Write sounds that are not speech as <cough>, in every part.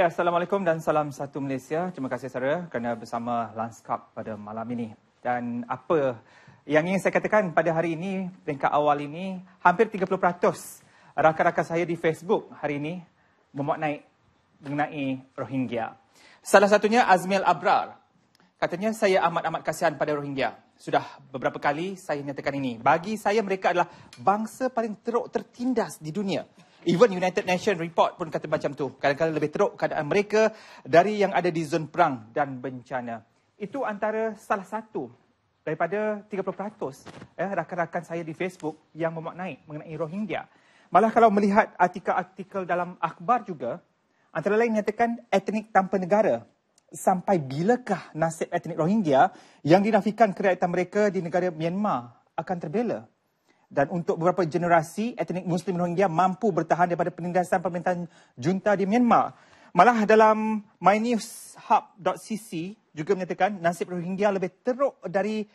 Baik, Assalamualaikum dan salam satu Malaysia. Terima kasih Sarah kerana bersama Lanskap pada malam ini. Dan apa yang ingin saya katakan pada hari ini, peringkat awal ini, hampir 30% rakan-rakan saya di Facebook hari ini memuat naik mengenai Rohingya. Salah satunya Azmil Abrar. Katanya saya amat-amat kasihan pada Rohingya. Sudah beberapa kali saya nyatakan ini. Bagi saya mereka adalah bangsa paling teruk tertindas di dunia. Even United Nations report pun kata macam tu. Kadang-kadang lebih teruk keadaan mereka dari yang ada di zon perang dan bencana. Itu antara salah satu daripada 30% eh, rakan-rakan saya di Facebook yang memaknai mengenai Rohingya. Malah kalau melihat artikel-artikel dalam akhbar juga, antara lain menyatakan etnik tanpa negara. Sampai bilakah nasib etnik Rohingya yang dinafikan kerajaan mereka di negara Myanmar akan terbela? dan untuk beberapa generasi etnik Muslim Rohingya mampu bertahan daripada penindasan pemerintahan junta di Myanmar. Malah dalam mynewshub.cc juga menyatakan nasib Rohingya lebih teruk dari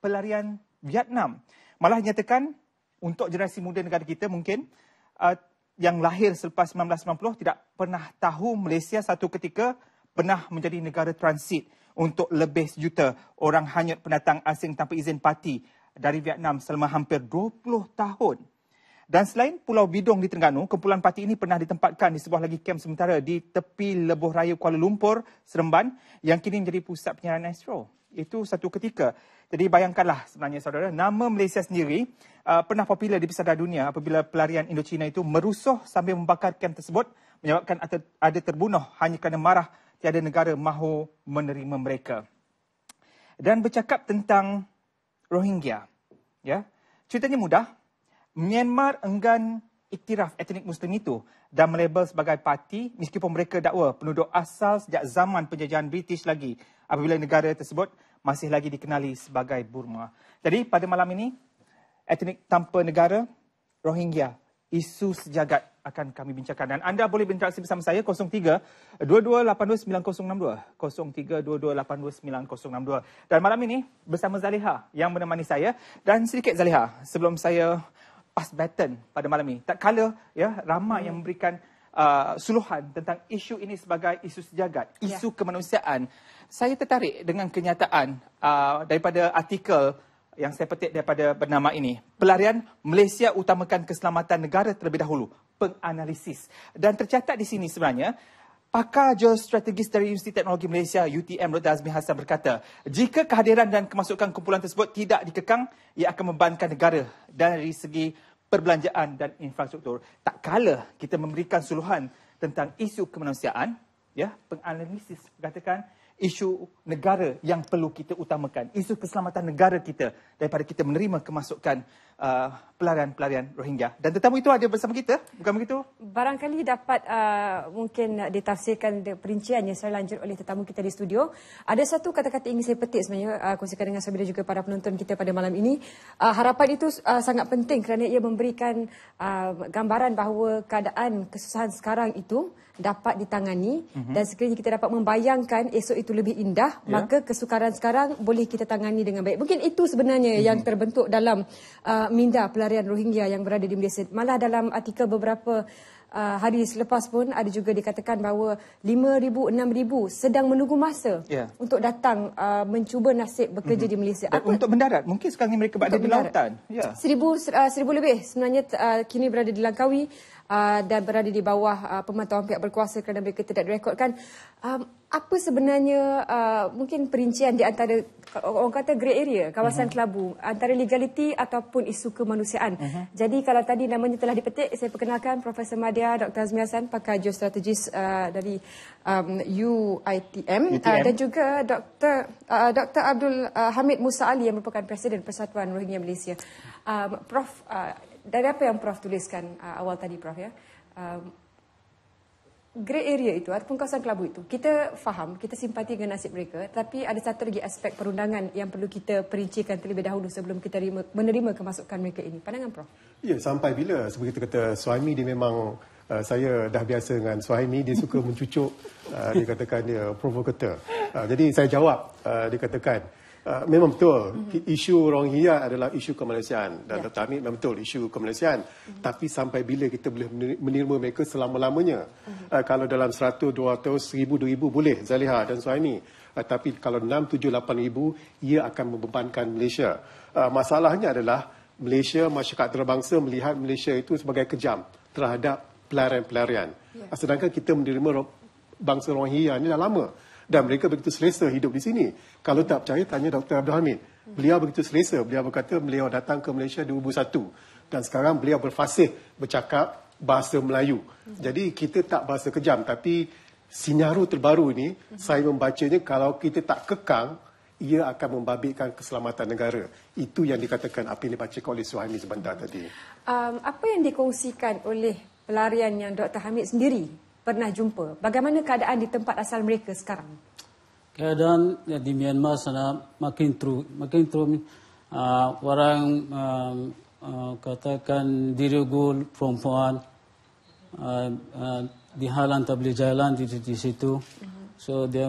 pelarian Vietnam. Malah menyatakan untuk generasi muda negara kita mungkin uh, yang lahir selepas 1990 tidak pernah tahu Malaysia satu ketika pernah menjadi negara transit untuk lebih sejuta orang hanyut pendatang asing tanpa izin parti dari Vietnam selama hampir 20 tahun. Dan selain Pulau Bidong di Terengganu, kumpulan pati ini pernah ditempatkan di sebuah lagi kem sementara di tepi Lebuh Raya Kuala Lumpur, Seremban yang kini menjadi pusat penyiaran Astro. Itu satu ketika. Jadi bayangkanlah sebenarnya saudara, nama Malaysia sendiri uh, pernah popular di pesada dunia apabila pelarian Indochina itu merusuh sambil membakar kem tersebut menyebabkan ada terbunuh hanya kerana marah tiada negara mahu menerima mereka. Dan bercakap tentang Rohingya ya. Ceritanya mudah. Myanmar enggan iktiraf etnik muslim itu dan melabel sebagai parti meskipun mereka dakwa penduduk asal sejak zaman penjajahan British lagi apabila negara tersebut masih lagi dikenali sebagai Burma. Jadi pada malam ini etnik tanpa negara Rohingya isu sejagat akan kami bincangkan. Dan anda boleh berinteraksi bersama saya 03-2282-9062. 03-2282-9062. Dan malam ini bersama Zaliha yang menemani saya. Dan sedikit Zaliha, sebelum saya pas baton pada malam ini. Tak kala ya, ramai hmm. yang memberikan uh, suluhan tentang isu ini sebagai isu sejagat, ya. isu yeah. kemanusiaan. Saya tertarik dengan kenyataan uh, daripada artikel yang saya petik daripada bernama ini. Pelarian Malaysia utamakan keselamatan negara terlebih dahulu. Penganalisis. Dan tercatat di sini sebenarnya, Pakar Geostrategis dari Universiti Teknologi Malaysia UTM Dr. Azmi Hassan berkata, jika kehadiran dan kemasukan kumpulan tersebut tidak dikekang, ia akan membankan negara dari segi perbelanjaan dan infrastruktur. Tak kala kita memberikan suluhan tentang isu kemanusiaan, ya, penganalisis berkatakan isu negara yang perlu kita utamakan. Isu keselamatan negara kita daripada kita menerima kemasukan uh, pelarian-pelarian uh, Rohingya. Dan tetamu itu ada bersama kita, bukan begitu? Barangkali dapat uh, mungkin ditafsirkan perincian yang saya lanjut oleh tetamu kita di studio. Ada satu kata-kata ingin saya petik sebenarnya, uh, kongsikan dengan Sabila juga para penonton kita pada malam ini. Uh, harapan itu uh, sangat penting kerana ia memberikan uh, gambaran bahawa keadaan kesusahan sekarang itu uh, dapat ditangani mm-hmm. dan sekiranya kita dapat membayangkan esok itu lebih indah yeah. maka kesukaran sekarang boleh kita tangani dengan baik. Mungkin itu sebenarnya mm-hmm. yang terbentuk dalam uh, minda pelarian Rohingya yang berada di Malaysia. Malah dalam artikel beberapa uh, hari selepas pun ada juga dikatakan bahawa 5000 6000 sedang menunggu masa yeah. untuk datang uh, mencuba nasib bekerja mm-hmm. di Malaysia. Apa? Untuk mendarat, mungkin sekarang mereka berada di lautan. Yeah. Ya. 1000 uh, 1000 lebih sebenarnya uh, kini berada di Langkawi. Ah, dan berada di bawah uh, pemantauan pihak berkuasa kerana mereka tidak direkodkan. Um, apa sebenarnya uh, mungkin perincian di antara orang kata grey area, kawasan uh-huh. kelabu, antara legaliti ataupun isu kemanusiaan. Uh-huh. Jadi kalau tadi namanya telah dipetik, saya perkenalkan Profesor Madia Dr. Azmi Hassan, pakar geostrategis uh, dari um, UITM, Uh, dan juga Dr. Uh, Dr. Abdul uh, Hamid Musa Ali yang merupakan Presiden Persatuan Rohingya Malaysia. Um, Prof, uh, dari apa yang Prof tuliskan uh, awal tadi Prof ya, um, grey area itu ataupun kawasan kelabu itu, kita faham, kita simpati dengan nasib mereka tapi ada satu lagi aspek perundangan yang perlu kita perincikan terlebih dahulu sebelum kita rima, menerima kemasukan mereka ini. Pandangan Prof? Ya, sampai bila? Seperti kita kata suami dia memang Uh, saya dah biasa dengan Suhaimi, dia suka <laughs> mencucuk, uh, dia katakan dia provokator. Uh, jadi saya jawab, uh, dia katakan, uh, Ah, memang betul. Mm-hmm. Isu Rohingya adalah isu kemanusiaan dan yeah. tetapi memang betul isu kemanusiaan. Mm-hmm. Tapi sampai bila kita boleh menerima mereka selama-lamanya? Mm-hmm. Uh, kalau dalam 100, 200, 1000, 2000 boleh Zaliha dan Suhaimi. Uh, ah, tapi kalau 6, 7, 8, 000, ia akan membebankan Malaysia. Uh, masalahnya adalah Malaysia, masyarakat terbangsa melihat Malaysia itu sebagai kejam terhadap pelarian-pelarian. Yeah. Ya. Sedangkan kita menerima bangsa Rohingya ini dah lama. Dan mereka begitu selesa hidup di sini. Kalau tak percaya, tanya Dr. Abdul Hamid. Beliau begitu selesa. Beliau berkata beliau datang ke Malaysia 2001. Dan sekarang beliau berfasih bercakap bahasa Melayu. Jadi kita tak bahasa kejam. Tapi sinyaru terbaru ini, saya membacanya kalau kita tak kekang, ia akan membabitkan keselamatan negara. Itu yang dikatakan apa yang dibacakan oleh Suhaimi sebentar tadi. Um, apa yang dikongsikan oleh pelarian yang Dr. Hamid sendiri pernah jumpa? Bagaimana keadaan di tempat asal mereka sekarang? keadaan ya, di Myanmar sana makin teruk. Makin teruk uh, orang uh, uh, katakan dirugul from uh, uh, dihalang tak boleh jalan di, di, di situ. Mhm. So dia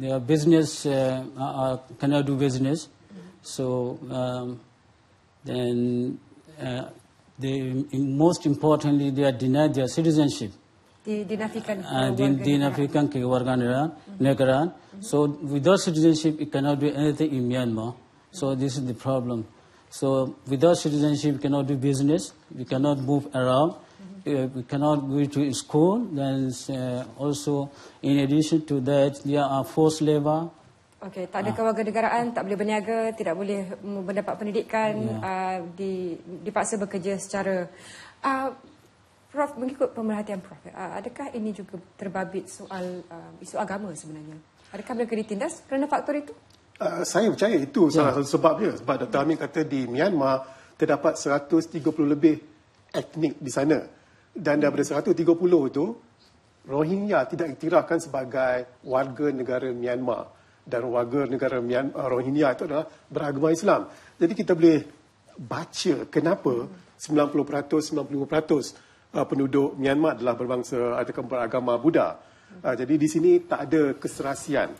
dia uh, uh, business uh, eh, uh, cannot do business. Mhm. So um, then uh, they, most importantly they are denied their citizenship di, dinafikan ah, ke warga negara, negara. so without citizenship it cannot do anything in Myanmar so this is the problem so without citizenship we cannot do business we cannot move around mm -hmm. we cannot go to school then uh, also in addition to that there are forced labor Okay, tak ada ah. kewarganegaraan, tak boleh berniaga, tidak boleh mendapat pendidikan, yeah. Ya. uh, di, dipaksa bekerja secara uh, Prof mengikut pemerhatian Prof uh, adakah ini juga terbabit soal uh, isu agama sebenarnya adakah mereka ditindas kerana faktor itu uh, saya percaya itu ya. salah satu sebabnya sebab Dr. Amin kata di Myanmar terdapat 130 lebih etnik di sana dan ya. daripada 130 itu Rohingya tidak diiktirafkan sebagai warga negara Myanmar dan warga negara Myanmar, uh, Rohingya itu adalah beragama Islam. Jadi kita boleh baca kenapa 90% 95% uh, penduduk Myanmar adalah berbangsa ataupun beragama Buddha. Uh, jadi di sini tak ada keserasian.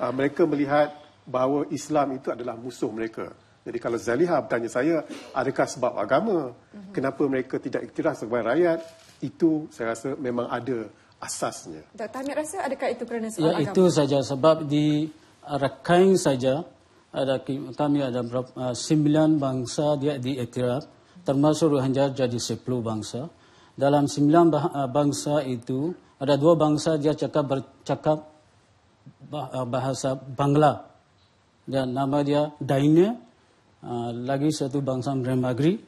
Uh, mereka melihat bahawa Islam itu adalah musuh mereka. Jadi kalau Zaliha bertanya saya, adakah sebab agama? Mhm. Kenapa mereka tidak iktiraf sebagai rakyat? Itu saya rasa memang ada asasnya. Dr. Hamid rasa adakah itu kerana sebab ya, agama? Itu saja sebab di Rakhine saja ada kami ada berapa, uh, sembilan bangsa dia diiktiraf termasuk Rohingya jadi sepuluh bangsa dalam sembilan ah, bangsa itu ada dua bangsa dia cakap bercakap ah, bahasa Bangla dan nama dia Dainya ah, lagi satu bangsa Remagri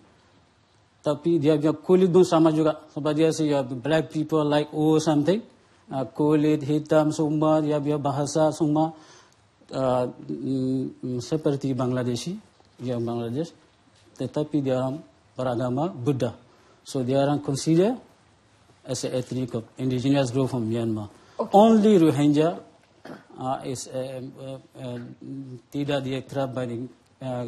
tapi dia punya kulit pun sama juga sebab dia say ya, black people like oh something kulit hitam semua dia punya bahasa semua mm, seperti Bangladeshi, yang Bangladesh, tetapi dia beragama Buddha. So they are considered as an ethnic of indigenous group from Myanmar. Okay. Only Rohingya uh, is uh, um, uh, um, tidak diakrab by the uh,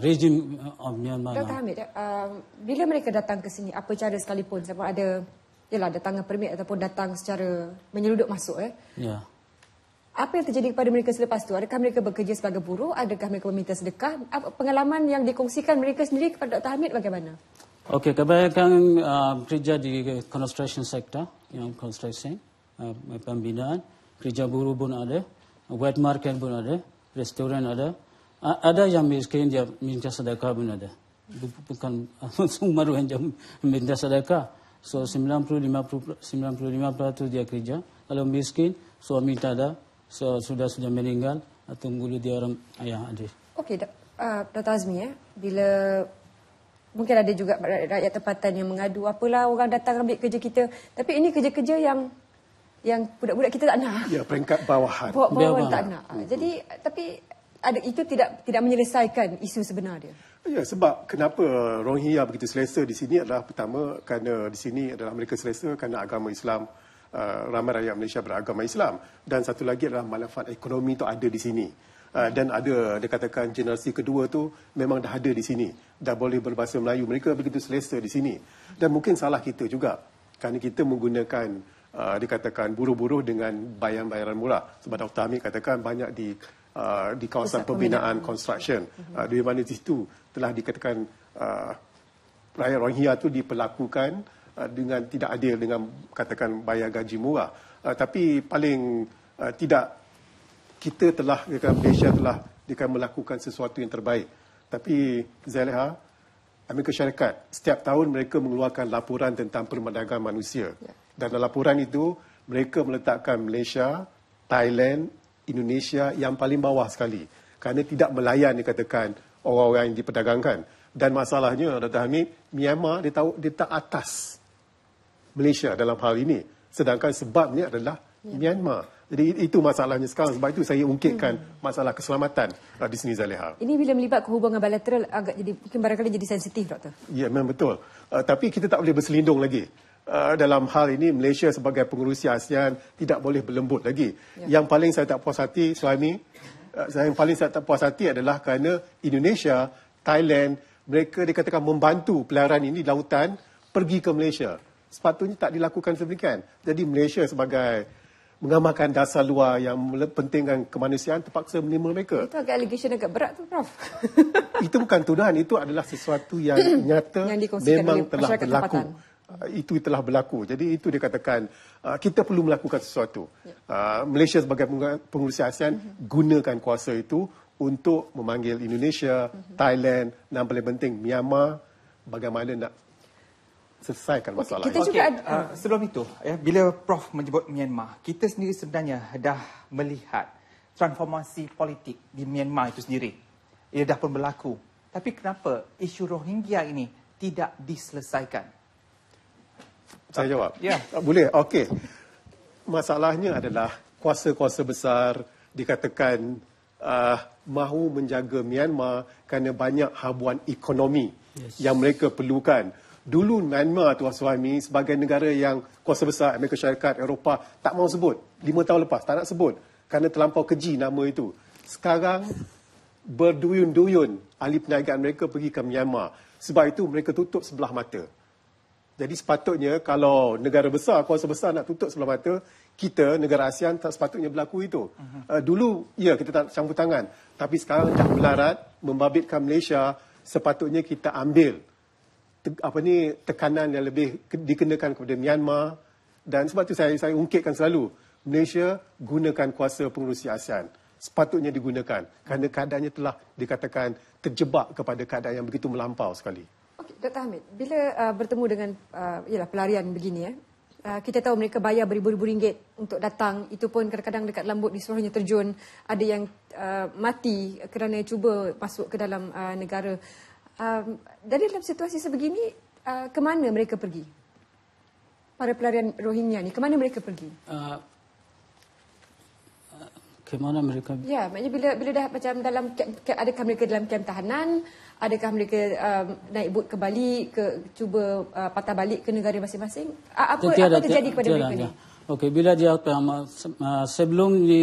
regime of Myanmar. Dr. Hamid, uh, bila mereka datang ke sini, apa cara sekalipun, sama ada ialah datang dengan permit ataupun datang secara menyeludup masuk, eh? ya? Yeah. Apa yang terjadi kepada mereka selepas itu? Adakah mereka bekerja sebagai buruh? Adakah mereka meminta sedekah? Apa pengalaman yang dikongsikan mereka sendiri kepada Dr. Hamid bagaimana? Okay, kebanyakan uh, kerja di construction sector, yang construction, uh, pembinaan, kerja buruh pun ada, wet market pun ada, restoran ada, uh, ada yang miskin dia minta sedekah pun ada. Bukan semua <laughs> orang yang minta sedekah. So 95 95% dia kerja. Kalau miskin, suami tak ada, so, sudah sudah meninggal, tunggu dia orang ayah ada. Okey, uh, Dato' Azmi, eh, bila mungkin ada juga rakyat tempatan yang mengadu apalah orang datang ambil kerja kita tapi ini kerja-kerja yang yang budak-budak kita tak nak ya peringkat bawahan bawahan, bawahan. tak nak jadi tapi ada itu tidak tidak menyelesaikan isu sebenar dia Ya, sebab kenapa Rohingya begitu selesa di sini adalah pertama kerana di sini adalah mereka selesa kerana agama Islam uh, ramai rakyat Malaysia beragama Islam dan satu lagi adalah manfaat ekonomi itu ada di sini. Uh, dan ada dikatakan generasi kedua tu memang dah ada di sini dah boleh berbahasa Melayu mereka begitu selesa di sini dan mungkin salah kita juga kerana kita menggunakan uh, dikatakan buruh-buruh dengan bayaran-bayaran murah sebab Dr. Hamid katakan banyak di uh, di kawasan pembinaan, pembinaan construction mhm. uh, di mana di situ telah dikatakan uh, rakyat Rohingya tu diperlakukan uh, dengan tidak adil dengan katakan bayar gaji murah uh, tapi paling uh, tidak kita telah Malaysia telah dia melakukan sesuatu yang terbaik. Tapi Zaleha Amerika Syarikat setiap tahun mereka mengeluarkan laporan tentang perdagangan manusia. Ya. Dan dalam laporan itu mereka meletakkan Malaysia, Thailand, Indonesia yang paling bawah sekali kerana tidak melayan dikatakan orang-orang yang diperdagangkan. Dan masalahnya Dr. Hamid, Myanmar dia tahu dia tak atas Malaysia dalam hal ini. Sedangkan sebabnya adalah Ya. Myanmar. Jadi itu masalahnya sekarang. Sebab itu saya ungkitkan hmm. masalah keselamatan uh, di sini Zaleha. Ini bila melibat kehubungan bilateral agak jadi mungkin barangkali jadi sensitif, Doktor. Ya, memang betul. Uh, tapi kita tak boleh berselindung lagi. Uh, dalam hal ini, Malaysia sebagai pengurusi ASEAN tidak boleh berlembut lagi. Ya. Yang paling saya tak puas hati, Suami, uh, yang paling saya tak puas hati adalah kerana Indonesia, Thailand, mereka dikatakan membantu pelayaran ini lautan pergi ke Malaysia. Sepatutnya tak dilakukan sebegini. Jadi Malaysia sebagai mengamalkan dasar luar yang pentingkan kemanusiaan terpaksa menerima mereka. Itu agak allegation agak berat tu, Prof. <laughs> itu bukan tuduhan, itu adalah sesuatu yang <coughs> nyata yang memang telah berlaku. Tempatan. Uh, itu telah berlaku. Jadi itu dia katakan, uh, kita perlu melakukan sesuatu. Ya. Uh, Malaysia sebagai pengurusi ASEAN mhm. gunakan kuasa itu untuk memanggil Indonesia, mhm. Thailand dan paling penting Myanmar bagaimana nak selesaikan masalah. Okay, okay, uh, sebelum itu ya bila prof menyebut Myanmar, kita sendiri sebenarnya dah melihat transformasi politik di Myanmar itu sendiri. Ia dah pun berlaku. Tapi kenapa isu Rohingya ini tidak diselesaikan? Saya jawab. Ya, yeah. boleh. Okey. Masalahnya adalah kuasa-kuasa besar dikatakan uh, mahu menjaga Myanmar kerana banyak habuan ekonomi yes. yang mereka perlukan dulu Myanmar tuan suami sebagai negara yang kuasa besar Amerika Syarikat Eropah tak mau sebut Lima tahun lepas tak nak sebut kerana terlampau keji nama itu sekarang berduyun-duyun ahli perniagaan mereka pergi ke Myanmar sebab itu mereka tutup sebelah mata jadi sepatutnya kalau negara besar kuasa besar nak tutup sebelah mata kita negara ASEAN tak sepatutnya berlaku itu uh, dulu ya kita tak campur tangan tapi sekarang dah melarat membabitkan Malaysia sepatutnya kita ambil te, apa ni tekanan yang lebih dikenakan kepada Myanmar dan sebab tu saya saya ungkitkan selalu Malaysia gunakan kuasa pengurusi ASEAN sepatutnya digunakan kerana keadaannya telah dikatakan terjebak kepada keadaan yang begitu melampau sekali. Okey Dr. Hamid, bila uh, bertemu dengan uh, yalah pelarian begini ya. Eh, uh, kita tahu mereka bayar beribu-ribu ringgit untuk datang itu pun kadang-kadang dekat lambut seluruhnya terjun ada yang uh, mati kerana cuba masuk ke dalam uh, negara uh, um, dari dalam situasi sebegini uh, ke mana mereka pergi para pelarian Rohingya ni ke mana mereka pergi uh, uh ke mana mereka ya yeah, maknanya bila bila dah macam dalam adakah mereka dalam kem tahanan adakah mereka um, naik bot ke Bali ke cuba uh, patah balik ke negara masing-masing apa tidak, apa terjadi kepada tidak, mereka tidak. ni Okey, bila dia ah, sebelum di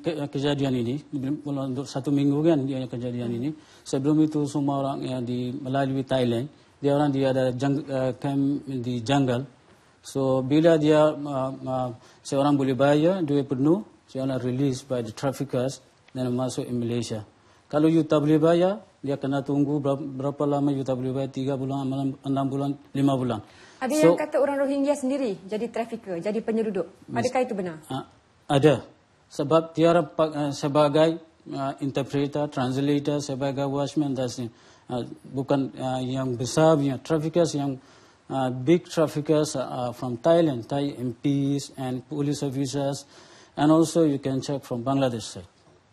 ke, ah, kejadian ini, untuk satu minggu kan dia kejadian ini. Sebelum itu semua orang yang di melalui Thailand, dia orang dia ada jang, uh, camp di jungle. So bila dia uh, uh, seorang boleh bayar dua penuh, dia nak release by the traffickers dan masuk in Malaysia. Kalau you tak boleh bayar, dia kena tunggu berapa, berapa lama you tak boleh bayar, 3 bulan, enam bulan, lima bulan. Ada so, yang kata orang Rohingya sendiri jadi trafiker, jadi penyeruduk. Adakah itu benar? Ah, ada. Sebab tiara eh, sebagai uh, interpreter, translator, sebagai watchman, uh, bukan uh, yang besar punya traffickers, yang uh, big traffickers are from Thailand, Thai MPs and police officers, and also you can check from Bangladesh side,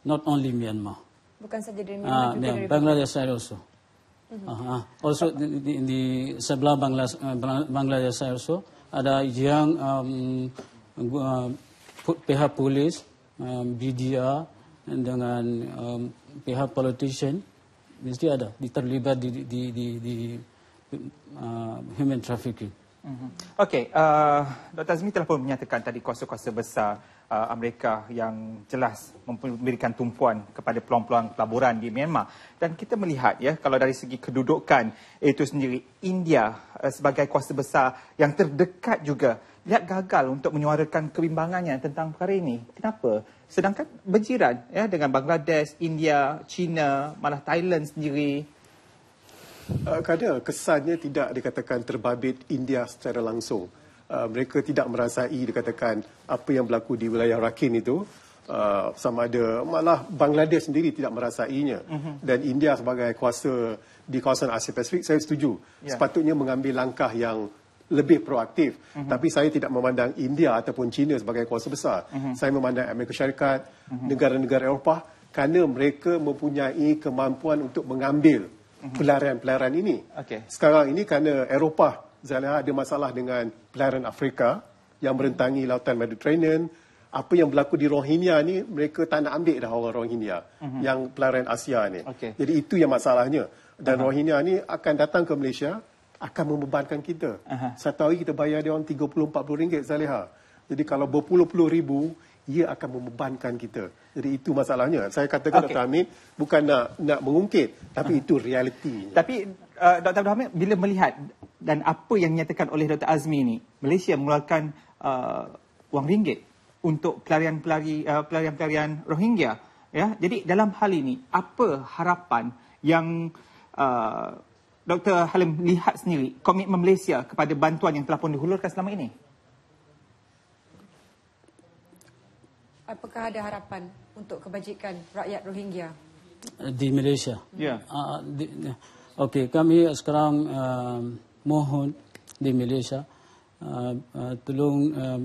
not only Myanmar. Bukan saja dari Myanmar, uh, juga yeah, dari Bangladesh side also. Uh-huh. Also di, di, di sebelah eh, Bangladesh saya also ada yang um, uh, pihak polis, um, BDR dengan um, pihak politician mesti ada terlibat di, di, di, di uh, human trafficking. Uh-huh. Okey, uh, Dr. Azmi telah pun menyatakan tadi kuasa-kuasa besar. Uh, Amerika yang jelas memberikan tumpuan kepada peluang-peluang pelaburan di Myanmar. Dan kita melihat ya kalau dari segi kedudukan itu sendiri India uh, sebagai kuasa besar yang terdekat juga lihat gagal untuk menyuarakan kebimbangannya tentang perkara ini. Kenapa? Sedangkan berjiran ya dengan Bangladesh, India, China, malah Thailand sendiri kadang uh, kadang kesannya tidak dikatakan terbabit India secara langsung. Uh, mereka tidak merasai dikatakan apa yang berlaku di wilayah Rakhine itu uh, sama ada malah Bangladesh sendiri tidak merasainya mm-hmm. dan India sebagai kuasa di kawasan Asia Pasifik saya setuju yeah. sepatutnya mengambil langkah yang lebih proaktif mm-hmm. tapi saya tidak memandang India ataupun China sebagai kuasa besar mm-hmm. saya memandang Amerika Syarikat mm-hmm. negara-negara Eropah kerana mereka mempunyai kemampuan untuk mengambil mhm. pelarian-pelarian ini. Okay. Sekarang ini kerana Eropah Zalia ada masalah dengan pelayaran Afrika yang merentangi lautan Mediterranean. Apa yang berlaku di Rohingya ni, mereka tak nak ambil dah orang Rohingya mm-hmm. yang pelayaran Asia ni. Okay. Jadi itu yang masalahnya. Dan uh-huh. Rohingya ni akan datang ke Malaysia, akan membebankan kita. Uh-huh. Satu hari kita bayar dia orang 30-40 ringgit, Zaliha. Jadi kalau berpuluh-puluh ribu, ia akan membebankan kita. Jadi itu masalahnya. Saya katakan okay. Dr. Hamid bukan nak nak mengungkit tapi uh. itu realiti. Tapi uh, Dr. Hamid bila melihat dan apa yang dinyatakan oleh Dr. Azmi ini, Malaysia mengeluarkan uh, wang ringgit untuk pelarian pelari uh, pelarian pelarian Rohingya ya. Jadi dalam hal ini apa harapan yang uh, Dr. Halim lihat sendiri komitmen Malaysia kepada bantuan yang telah pun dihulurkan selama ini? apakah ada harapan untuk kebajikan rakyat Rohingya di Malaysia? Ya. Yeah. Uh, ah, Okey, kami sekarang uh, mohon di Malaysia uh, uh, tolong uh,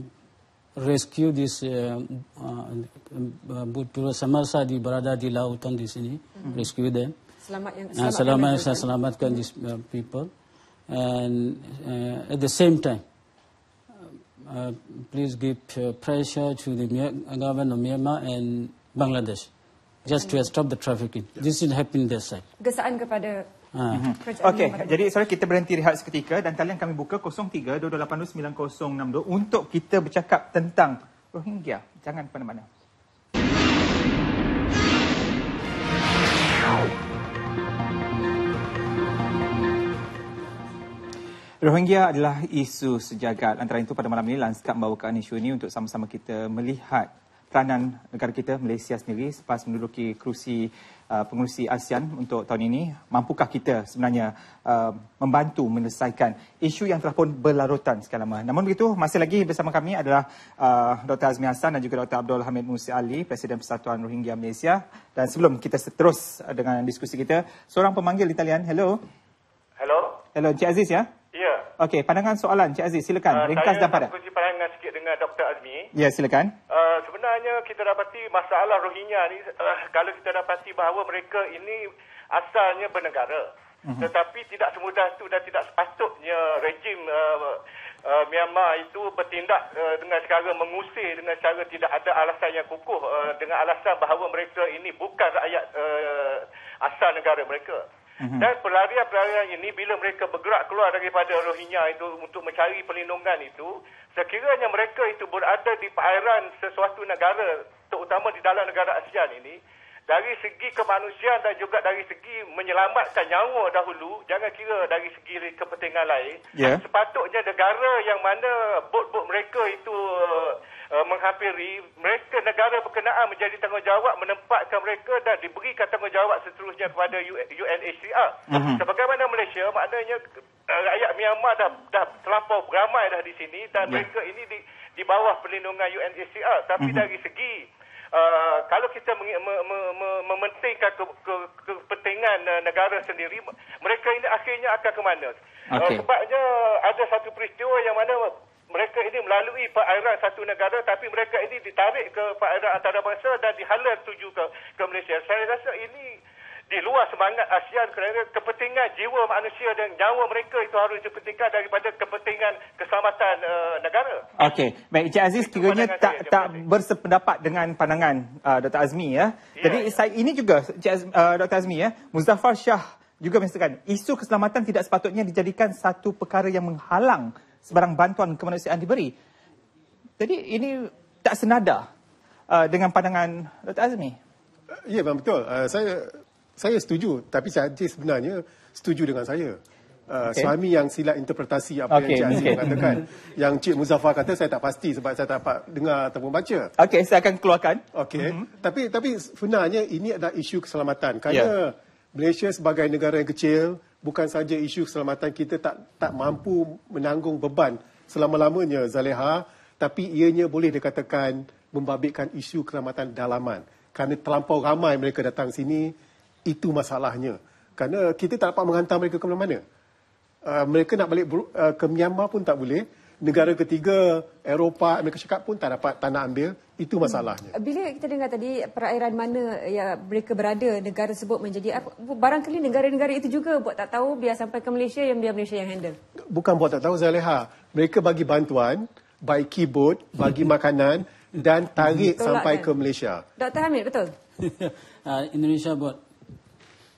rescue this uh, uh, semasa di berada di lautan di sini, mm. rescue them. Selamat yang selamat. Uh, selamat selamatkan mm. these uh, people and uh, at the same time Uh, please give uh, pressure to the uh, government of Myanmar and Bangladesh just to stop the trafficking. This is happening their side. Gesaan kepada Ha. Okey, jadi sorry kita berhenti rehat seketika dan talian kami buka 0328029062 untuk kita bercakap tentang Rohingya. Jangan ke mana-mana. Rohingya adalah isu sejagat. Antara itu pada malam ini, Lanskap membawakan isu ini untuk sama-sama kita melihat peranan negara kita, Malaysia sendiri, selepas menduduki kerusi uh, pengurusi ASEAN untuk tahun ini. Mampukah kita sebenarnya uh, membantu menyelesaikan isu yang telah pun berlarutan sekian lama. Namun begitu, masih lagi bersama kami adalah uh, Dr. Azmi Hassan dan juga Dr. Abdul Hamid Musi Ali, Presiden Persatuan Rohingya Malaysia. Dan sebelum kita terus dengan diskusi kita, seorang pemanggil di talian. Hello. Hello. Hello, Encik Aziz ya. Okey, pandangan soalan Cik Aziz, silakan. Uh, Ringkas dan padat. Saya pandangan sikit dengan Dr. Azmi. Ya, silakan. Uh, sebenarnya kita dapati masalah Rohingya ni uh, kalau kita dapati bahawa mereka ini asalnya bernegara. Mm-hmm. Tetapi tidak semudah itu dan tidak sepatutnya rejim uh, Uh, Myanmar itu bertindak uh, dengan cara mengusir dengan cara tidak ada alasan yang kukuh uh, dengan alasan bahawa mereka ini bukan rakyat uh, asal negara mereka. Mhm. Dan pelarian-pelarian ini bila mereka bergerak keluar daripada Rohingya itu untuk mencari perlindungan itu, sekiranya mereka itu berada di perairan sesuatu negara, terutama di dalam negara ASEAN ini, dari segi kemanusiaan dan juga dari segi menyelamatkan nyawa dahulu, jangan kira dari segi kepentingan lain, yeah. sepatutnya negara yang mana bot-bot mereka itu Uh, menghampiri mereka negara berkenaan menjadi tanggungjawab menempatkan mereka dan diberikan tanggungjawab seterusnya kepada UNHCR. Mm-hmm. Sebagaimana Malaysia maknanya uh, rakyat Myanmar dah dah terlampau ramai dah di sini dan yeah. mereka ini di di bawah perlindungan UNHCR tapi mm-hmm. dari segi Uh, kalau kita meng- me- me- me- mementingkan ke- ke- kepentingan uh, negara sendiri, mereka ini akhirnya akan ke mana? Okay. Uh, sebabnya ada satu peristiwa yang mana mereka ini melalui perairan satu negara tapi mereka ini ditarik ke perairan antarabangsa dan dihala tuju ke, ke Malaysia. Saya rasa ini di luar semangat ASEAN kerana kepentingan jiwa manusia dan nyawa mereka itu harus dipentingkan daripada kepentingan keselamatan uh, negara. Okey, baik Encik Aziz itu kiranya tak saya, tak bersependapat dengan pandangan uh, eh, Dr Azmi ya. ya Jadi ya. saya ini juga Encik Azmi, uh, eh, Dr Azmi ya, Muzaffar Shah juga misalkan isu keselamatan tidak sepatutnya dijadikan satu perkara yang menghalang sebarang bantuan kemanusiaan diberi. Jadi ini tak senada uh, dengan pandangan Dr. Azmi. Uh, ya, memang betul. Uh, saya saya setuju. Tapi Cik sebenarnya setuju dengan saya. Uh, okay. Suami yang silap interpretasi apa okay. yang Cik Azmi katakan. <laughs> yang Cik Muzaffar kata saya tak pasti sebab saya tak dapat dengar ataupun baca. Okey, saya akan keluarkan. Okey. Mm-hmm. Tapi, tapi sebenarnya ini adalah isu keselamatan. Ya. Kerana yeah. Malaysia sebagai negara yang kecil, bukan saja isu keselamatan kita tak tak mampu menanggung beban selama-lamanya Zaleha tapi ianya boleh dikatakan membabitkan isu keselamatan dalaman kerana terlampau ramai mereka datang sini itu masalahnya kerana kita tak dapat menghantar mereka ke mana-mana uh, mereka nak balik uh, ke Myanmar pun tak boleh negara ketiga Eropah Amerika Syarikat pun tak dapat tak nak ambil itu hmm. masalahnya. Bila kita dengar tadi perairan mana yang mereka berada negara sebut menjadi barangkali negara-negara itu juga buat tak tahu biar sampai ke Malaysia yang biar Malaysia yang handle. Bukan buat tak tahu Zaleha. Mereka bagi bantuan by keyboard, bagi <laughs> makanan dan tarik betul sampai kan? ke Malaysia. Dr. Hamid betul? <laughs> Ah, Indonesia buat.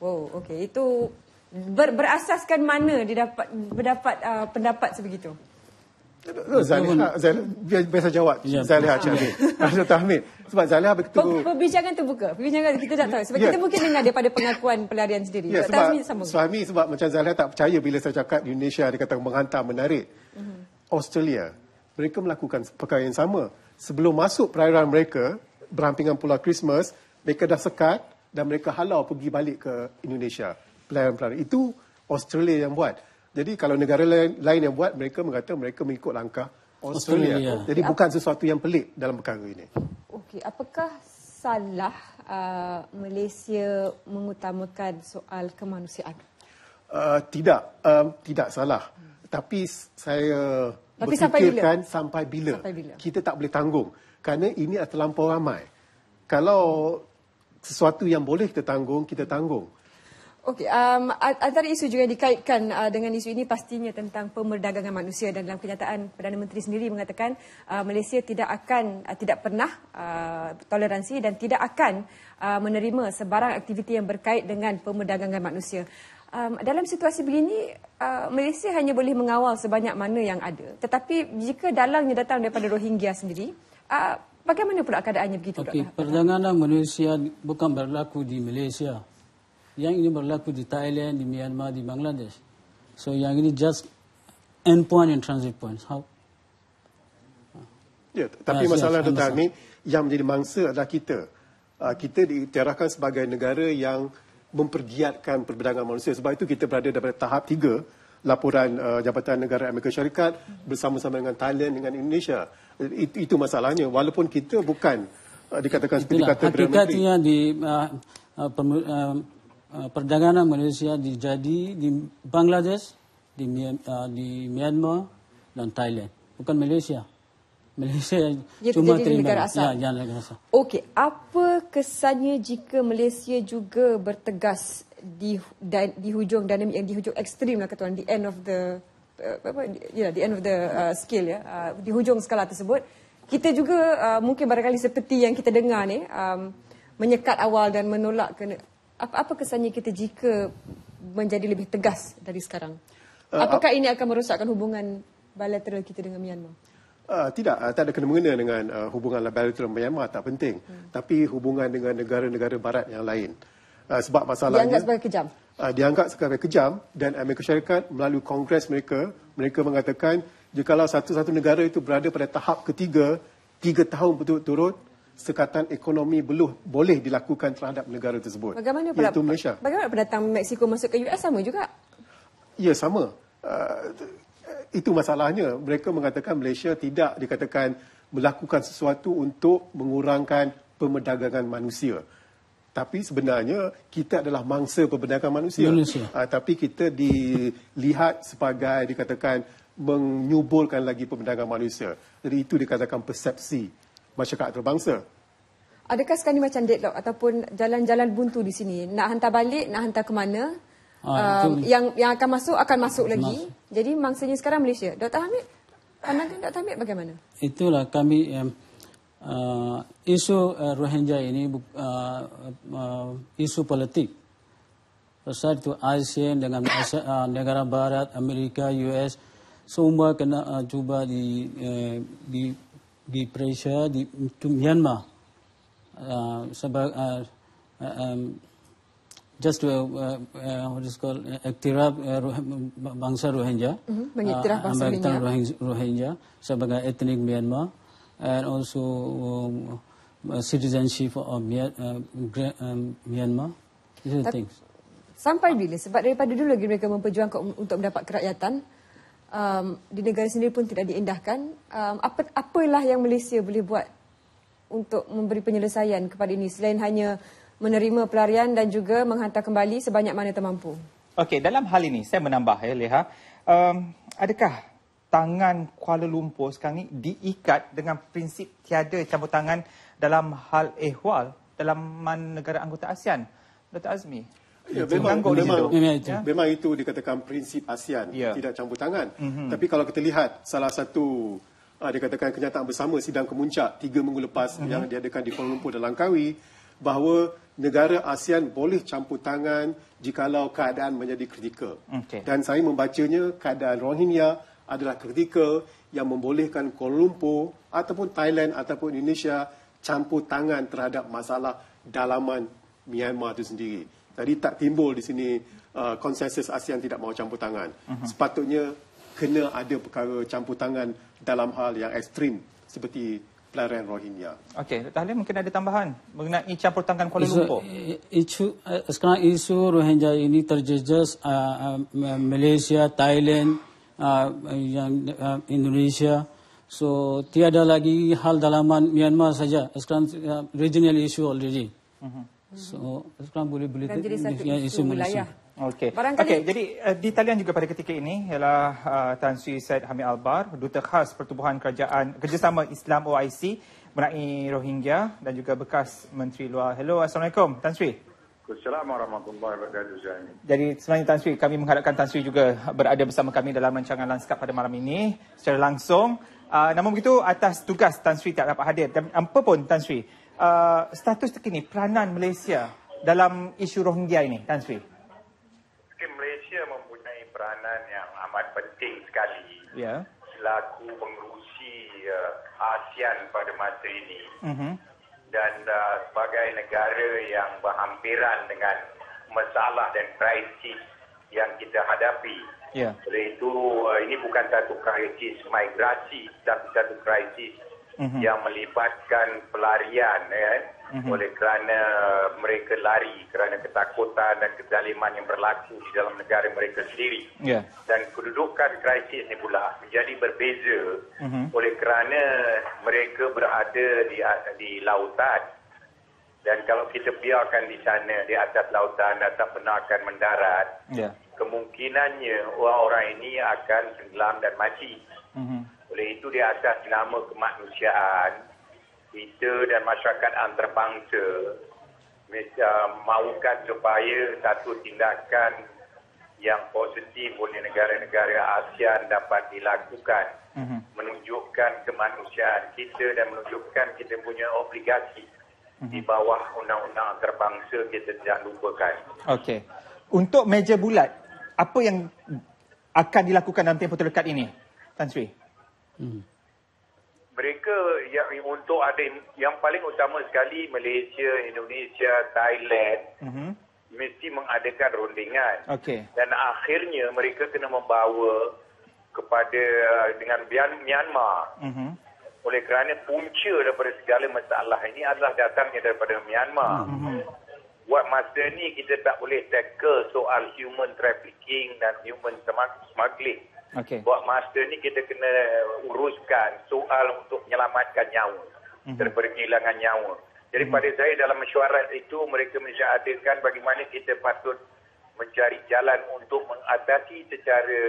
Oh, okey. Itu ber, berasaskan mana dia dapat, berdapat uh, pendapat sebegitu? Zaliha, Zaliha, biar, biar jawab ya, Zaliha Cik Amin. Azul Sebab Zaliha begitu... Perbincangan terbuka. Perbincangan kita tak tahu. Sebab ya. kita mungkin dengar daripada pengakuan pelarian sendiri. Ya, so, sebab, Suhami sebab macam Zaliha tak percaya bila saya cakap Indonesia, dia kata menghantar menarik. Uh-huh. Australia, mereka melakukan perkara yang sama. Sebelum masuk perairan mereka, berhampingan Pulau Christmas, mereka dah sekat dan mereka halau pergi balik ke Indonesia. Pelarian-pelarian. Itu Australia yang buat. Jadi kalau negara lain, lain yang buat, mereka mengatakan mereka mengikut langkah Australia. Australia. Jadi okay. bukan sesuatu yang pelik dalam perkara ini. Okey, apakah salah uh, Malaysia mengutamakan soal kemanusiaan? Uh, tidak, uh, tidak salah. Hmm. Tapi saya Tapi sampai bila? Sampai, bila sampai bila kita tak boleh tanggung. Kerana ini terlampau ramai. Kalau sesuatu yang boleh kita tanggung, kita tanggung. Okey, um, antara isu juga yang dikaitkan uh, dengan isu ini pastinya tentang pemerdagangan manusia dan dalam kenyataan Perdana Menteri sendiri mengatakan uh, Malaysia tidak akan uh, tidak pernah uh, toleransi dan tidak akan uh, menerima sebarang aktiviti yang berkait dengan pemerdagangan manusia. Um, dalam situasi begini, uh, Malaysia hanya boleh mengawal sebanyak mana yang ada. Tetapi jika dalangnya datang daripada Rohingya sendiri, uh, bagaimana pula keadaannya begitu? Okey, perdagangan manusia bukan berlaku di Malaysia yang ini berlaku di Thailand, di Myanmar, di Bangladesh. So yang ini just end point and transit point. How? Ya, tapi ah, yes, masalah yes, tentang ini yang menjadi mangsa adalah kita. Uh, kita diiktirafkan sebagai negara yang mempergiatkan perbedaan manusia. Sebab itu kita berada daripada tahap tiga laporan uh, Jabatan Negara Amerika Syarikat bersama-sama dengan Thailand, dengan Indonesia. It, itu masalahnya. Walaupun kita bukan uh, dikatakan seperti kata Perdana Menteri. Hakikatnya di uh, uh, Uh, perdagangan Malaysia dijadi di Bangladesh, di, uh, di Myanmar dan Thailand. Bukan Malaysia. Malaysia Ia cuma terima. Negara asal. Ya, ya, negara asal. Okey, apa kesannya jika Malaysia juga bertegas di dan, di hujung dinamik yang di hujung ekstrim lah kata orang, the end of the uh, apa, yeah, the end of the uh, scale ya, uh, di hujung skala tersebut. Kita juga uh, mungkin barangkali seperti yang kita dengar ni, um, menyekat awal dan menolak apa, apa kesannya kita jika menjadi lebih tegas dari sekarang? Uh, Apakah uh, ini akan merosakkan hubungan bilateral kita dengan Myanmar? Uh, tidak, uh, tak ada kena-mengena dengan uh, hubungan bilateral Myanmar, tak penting. Hmm. Tapi hubungan dengan negara-negara barat yang lain. Uh, sebab masalahnya... Dianggap sebagai kejam? Uh, dianggap sebagai kejam dan Amerika Syarikat melalui Kongres mereka, mereka mengatakan jika satu-satu negara itu berada pada tahap ketiga, tiga tahun betul turut, sekatan ekonomi belum boleh dilakukan terhadap negara tersebut. Bagaimana iaitu pula, Malaysia. Bagaimana pendatang Mexico masuk ke US sama juga? Ya, sama. Uh, itu masalahnya. Mereka mengatakan Malaysia tidak dikatakan melakukan sesuatu untuk mengurangkan pemedagangan manusia. Tapi sebenarnya kita adalah mangsa pemedagangan manusia. manusia. Uh, tapi kita dilihat sebagai dikatakan menyuburkan lagi pemedagangan manusia. Jadi itu dikatakan persepsi masyarakat antarabangsa. Adakah sekarang ini macam deadlock ataupun jalan-jalan buntu di sini? Nak hantar balik, nak hantar ke mana? Ha, um, yang yang akan masuk, akan masuk lagi. Mas. Jadi mangsanya sekarang Malaysia. Dr. Hamid, pandangan Dr. Hamid bagaimana? Itulah kami... Um, uh, isu uh, Rohingya ini uh, uh, isu politik. Besar itu ASEAN dengan uh, negara barat, Amerika, US. Semua kena uh, cuba di, uh, di di Persia di Myanmar uh, sebab uh, uh, um, just to, uh, uh, what is called uh, uh, bangsa Rohingya mm -hmm. bangsa uh, Rohingya sebagai etnik Myanmar and also um, uh, citizenship of Myanmar, uh, um, Myanmar. these things sampai bila sebab daripada dulu lagi mereka memperjuangkan untuk mendapat kerakyatan um, di negara sendiri pun tidak diindahkan. Um, apa apalah yang Malaysia boleh buat untuk memberi penyelesaian kepada ini selain hanya menerima pelarian dan juga menghantar kembali sebanyak mana termampu. Okey, dalam hal ini saya menambah ya Leha. Um, adakah tangan Kuala Lumpur sekarang ini diikat dengan prinsip tiada campur tangan dalam hal ehwal dalam negara anggota ASEAN? Dr. Azmi. Ya, memang, memang, itu. memang itu dikatakan prinsip ASEAN ya. tidak campur tangan. Mm-hmm. Tapi kalau kita lihat salah satu uh, dikatakan kenyataan bersama sidang kemuncak tiga minggu lepas mm-hmm. yang diadakan di Kuala Lumpur dan Langkawi bahawa negara ASEAN boleh campur tangan jikalau keadaan menjadi kritikal. Okay. Dan saya membacanya keadaan Rohingya adalah kritikal yang membolehkan Kuala Lumpur ataupun Thailand ataupun Indonesia campur tangan terhadap masalah dalaman Myanmar itu sendiri. Jadi tak timbul di sini uh, konsensus uh, ASEAN tidak mahu campur tangan. Uh-huh. Sepatutnya kena ada perkara campur tangan dalam hal yang ekstrim seperti pelarian Rohingya. Okey, Tahlil mungkin ada tambahan mengenai campur tangan Kuala isu, Lumpur. Isu, uh, sekarang isu Rohingya ini terjejas uh, uh, Malaysia, Thailand, uh, yang, uh, Indonesia. So tiada lagi hal dalaman Myanmar saja. Sekarang uh, regional isu already. Uh-huh. So sekarang boleh beli jadi satu isu Malaysia. Okey. Okay, jadi uh, di talian juga pada ketika ini ialah uh, Tan Sri Said Hamid Albar, Duta Khas Pertubuhan Kerajaan Kerjasama Islam OIC mengenai Rohingya dan juga bekas Menteri Luar. Hello, Assalamualaikum Tan Sri. Assalamualaikum warahmatullahi wabarakatuh. Jadi sebenarnya Tan Sri, kami mengharapkan Tan Sri juga berada bersama kami dalam rancangan lanskap pada malam ini secara langsung. Uh, namun begitu atas tugas Tan Sri tak dapat hadir. Dan apa pun Tan Sri, uh, status terkini peranan Malaysia dalam isu Rohingya ini, Tan Sri? Okay, Malaysia mempunyai peranan yang amat penting sekali yeah. selaku mengurusi uh, ASEAN pada masa ini mm-hmm. dan uh, sebagai negara yang berhampiran dengan masalah dan krisis yang kita hadapi. Yeah. Oleh itu, uh, ini bukan satu krisis migrasi tapi satu krisis huh mhm. yang melibatkan pelarian ya uh-huh. oleh kerana mereka lari kerana ketakutan dan kezaliman yang berlaku di dalam negara mereka sendiri yeah. dan kedudukan krisis ni pula menjadi berbeza uh-huh. oleh kerana mereka berada di di lautan dan kalau kita biarkan di sana di atas lautan dan tak pernah akan mendarat yeah. kemungkinannya orang-orang ini akan tenggelam dan mati uh-huh. Oleh itu di atas nama kemanusiaan kita dan masyarakat antarabangsa mesti uh, mahukan supaya satu tindakan yang positif oleh negara-negara ASEAN dapat dilakukan mm-hmm. menunjukkan kemanusiaan kita dan menunjukkan kita punya obligasi mm-hmm. di bawah undang-undang antarabangsa kita tidak lupakan. Okey. Untuk meja bulat, apa yang akan dilakukan dalam tempoh terdekat ini? Tan Sri. Hmm. Mereka yang untuk ada yang paling utama sekali Malaysia, Indonesia, Thailand hmm. mesti mengadakan rundingan. Okay. Dan akhirnya mereka kena membawa kepada dengan Myanmar. Hmm. Oleh kerana punca daripada segala masalah ini adalah datangnya daripada Myanmar. Hmm. Buat masa ni kita tak boleh tackle soal human trafficking dan human smuggling. Okay. Buat masa ni kita kena uruskan soal untuk menyelamatkan nyawa mm-hmm. daripada kehilangan nyawa. Daripada mm-hmm. saya dalam mesyuarat itu mereka menyatakan bagaimana kita patut mencari jalan untuk mengatasi secara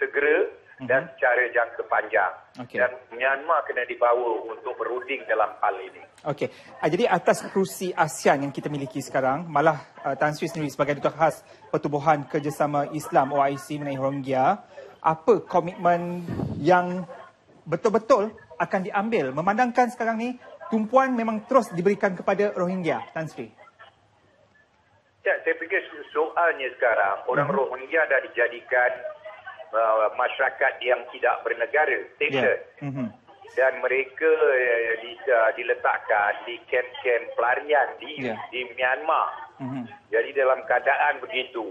segera mhm. dan mm-hmm. secara jangka panjang. Okay. Dan Myanmar kena dibawa untuk berunding dalam hal ini. Okey. Ah, jadi atas kerusi ASEAN yang kita miliki sekarang, malah uh, Tan Sri sendiri sebagai Duta Khas Pertubuhan Kerjasama Islam OIC mengenai Rohingya, apa komitmen yang betul-betul akan diambil memandangkan sekarang ni tumpuan memang terus diberikan kepada Rohingya Tan Sri. Ya, saya fikir soalnya sekarang orang hmm. Rohingya dah dijadikan uh, masyarakat yang tidak bernegara, ya. stateless. Yeah. Hmm. Dan mereka eh, uh, di, diletakkan di kem-kem pelarian di yeah. di Myanmar. Hmm. Jadi dalam keadaan begitu,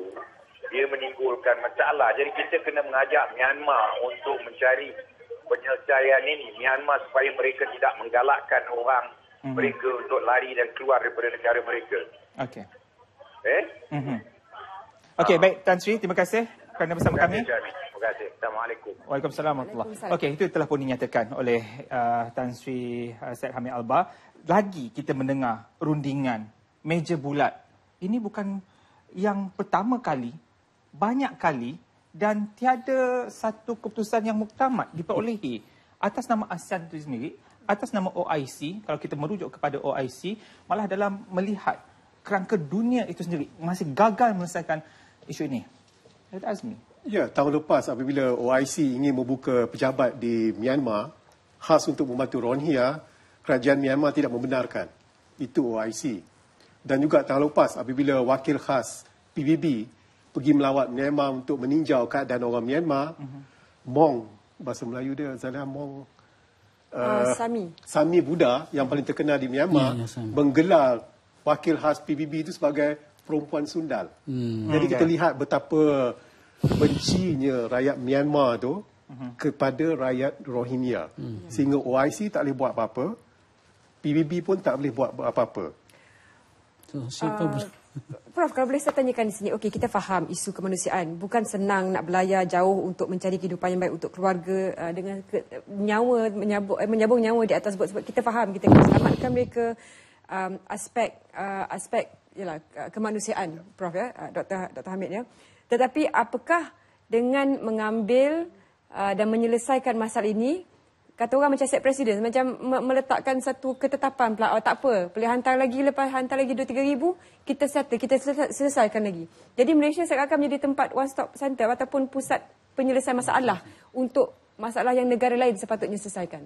dia menimbulkan masalah. Jadi kita kena mengajak Myanmar untuk mencari penyelesaian ini. Myanmar supaya mereka tidak menggalakkan orang mm mereka untuk lari dan keluar daripada negara mereka. Okey. Eh? Mm-hmm. Okey, baik. Tan Sri, terima kasih kerana bersama kami. Terima kasih. Terima kasih. Assalamualaikum. Waalaikumsalam. Waalaikumsalam. Okey, itu telah pun dinyatakan oleh uh, Tan Sri uh, Syed Hamid Alba. Lagi kita mendengar rundingan meja bulat. Ini bukan yang pertama kali banyak kali dan tiada satu keputusan yang muktamad diperolehi atas nama ASEAN itu sendiri, atas nama OIC, kalau kita merujuk kepada OIC, malah dalam melihat kerangka dunia itu sendiri masih gagal menyelesaikan isu ini. Itu Azmi. Ya, tahun lepas apabila OIC ingin membuka pejabat di Myanmar, khas untuk membantu Rohingya, kerajaan Myanmar tidak membenarkan. Itu OIC. Dan juga tahun lepas apabila wakil khas PBB pergi melawat Myanmar untuk meninjau keadaan orang Myanmar. Mm-hmm. Mong bahasa Melayu dia Zalian Mong. Uh, ah, uh, eh, Sami. Sami Buddha yang paling terkenal di Myanmar yeah, yeah, menggelar wakil khas PBB itu sebagai perempuan Sundal. Mm. Jadi kita lihat betapa bencinya rakyat Myanmar tu mhm. kepada rakyat Rohingya. Mm. Sehingga OIC tak boleh buat apa-apa. PBB pun tak boleh buat apa-apa. So, siapa uh, Prof, kalau boleh saya tanyakan di sini, okey kita faham isu kemanusiaan. Bukan senang nak belayar jauh untuk mencari kehidupan yang baik untuk keluarga uh, dengan ke, nyawa, menyabuk, eh, menyabung nyawa di atas bot sebab kita faham kita kena selamatkan mereka um, aspek uh, aspek yalah, uh, kemanusiaan, Prof ya, uh, Dr. Dr. Hamid ya. Tetapi apakah dengan mengambil uh, dan menyelesaikan masalah ini, kata orang macam set presiden macam meletakkan satu ketetapan pula oh, tak apa boleh hantar lagi lepas hantar lagi 2 3 ribu kita settle kita selesaikan lagi jadi Malaysia saya akan menjadi tempat one stop center ataupun pusat penyelesaian masalah untuk masalah yang negara lain sepatutnya selesaikan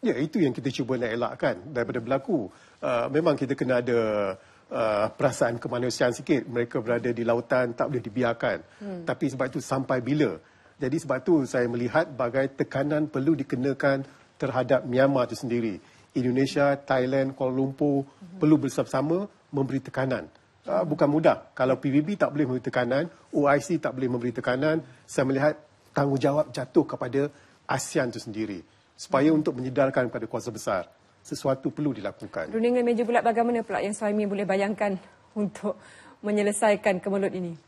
ya itu yang kita cuba nak elakkan daripada berlaku uh, memang kita kena ada Uh, perasaan kemanusiaan sikit mereka berada di lautan tak boleh dibiarkan hmm. tapi sebab itu sampai bila jadi sebab itu saya melihat bagai tekanan perlu dikenakan terhadap Myanmar itu sendiri. Indonesia, Thailand, Kuala Lumpur hmm perlu bersama-sama memberi tekanan. Ah, bukan mudah. Kalau PBB tak boleh memberi tekanan, OIC tak boleh memberi tekanan, saya melihat tanggungjawab jatuh kepada ASEAN itu sendiri. Supaya hmm untuk menyedarkan kepada kuasa besar, sesuatu perlu dilakukan. Rundingan meja bulat bagaimana pula yang Suhaimi boleh bayangkan untuk menyelesaikan kemelut ini?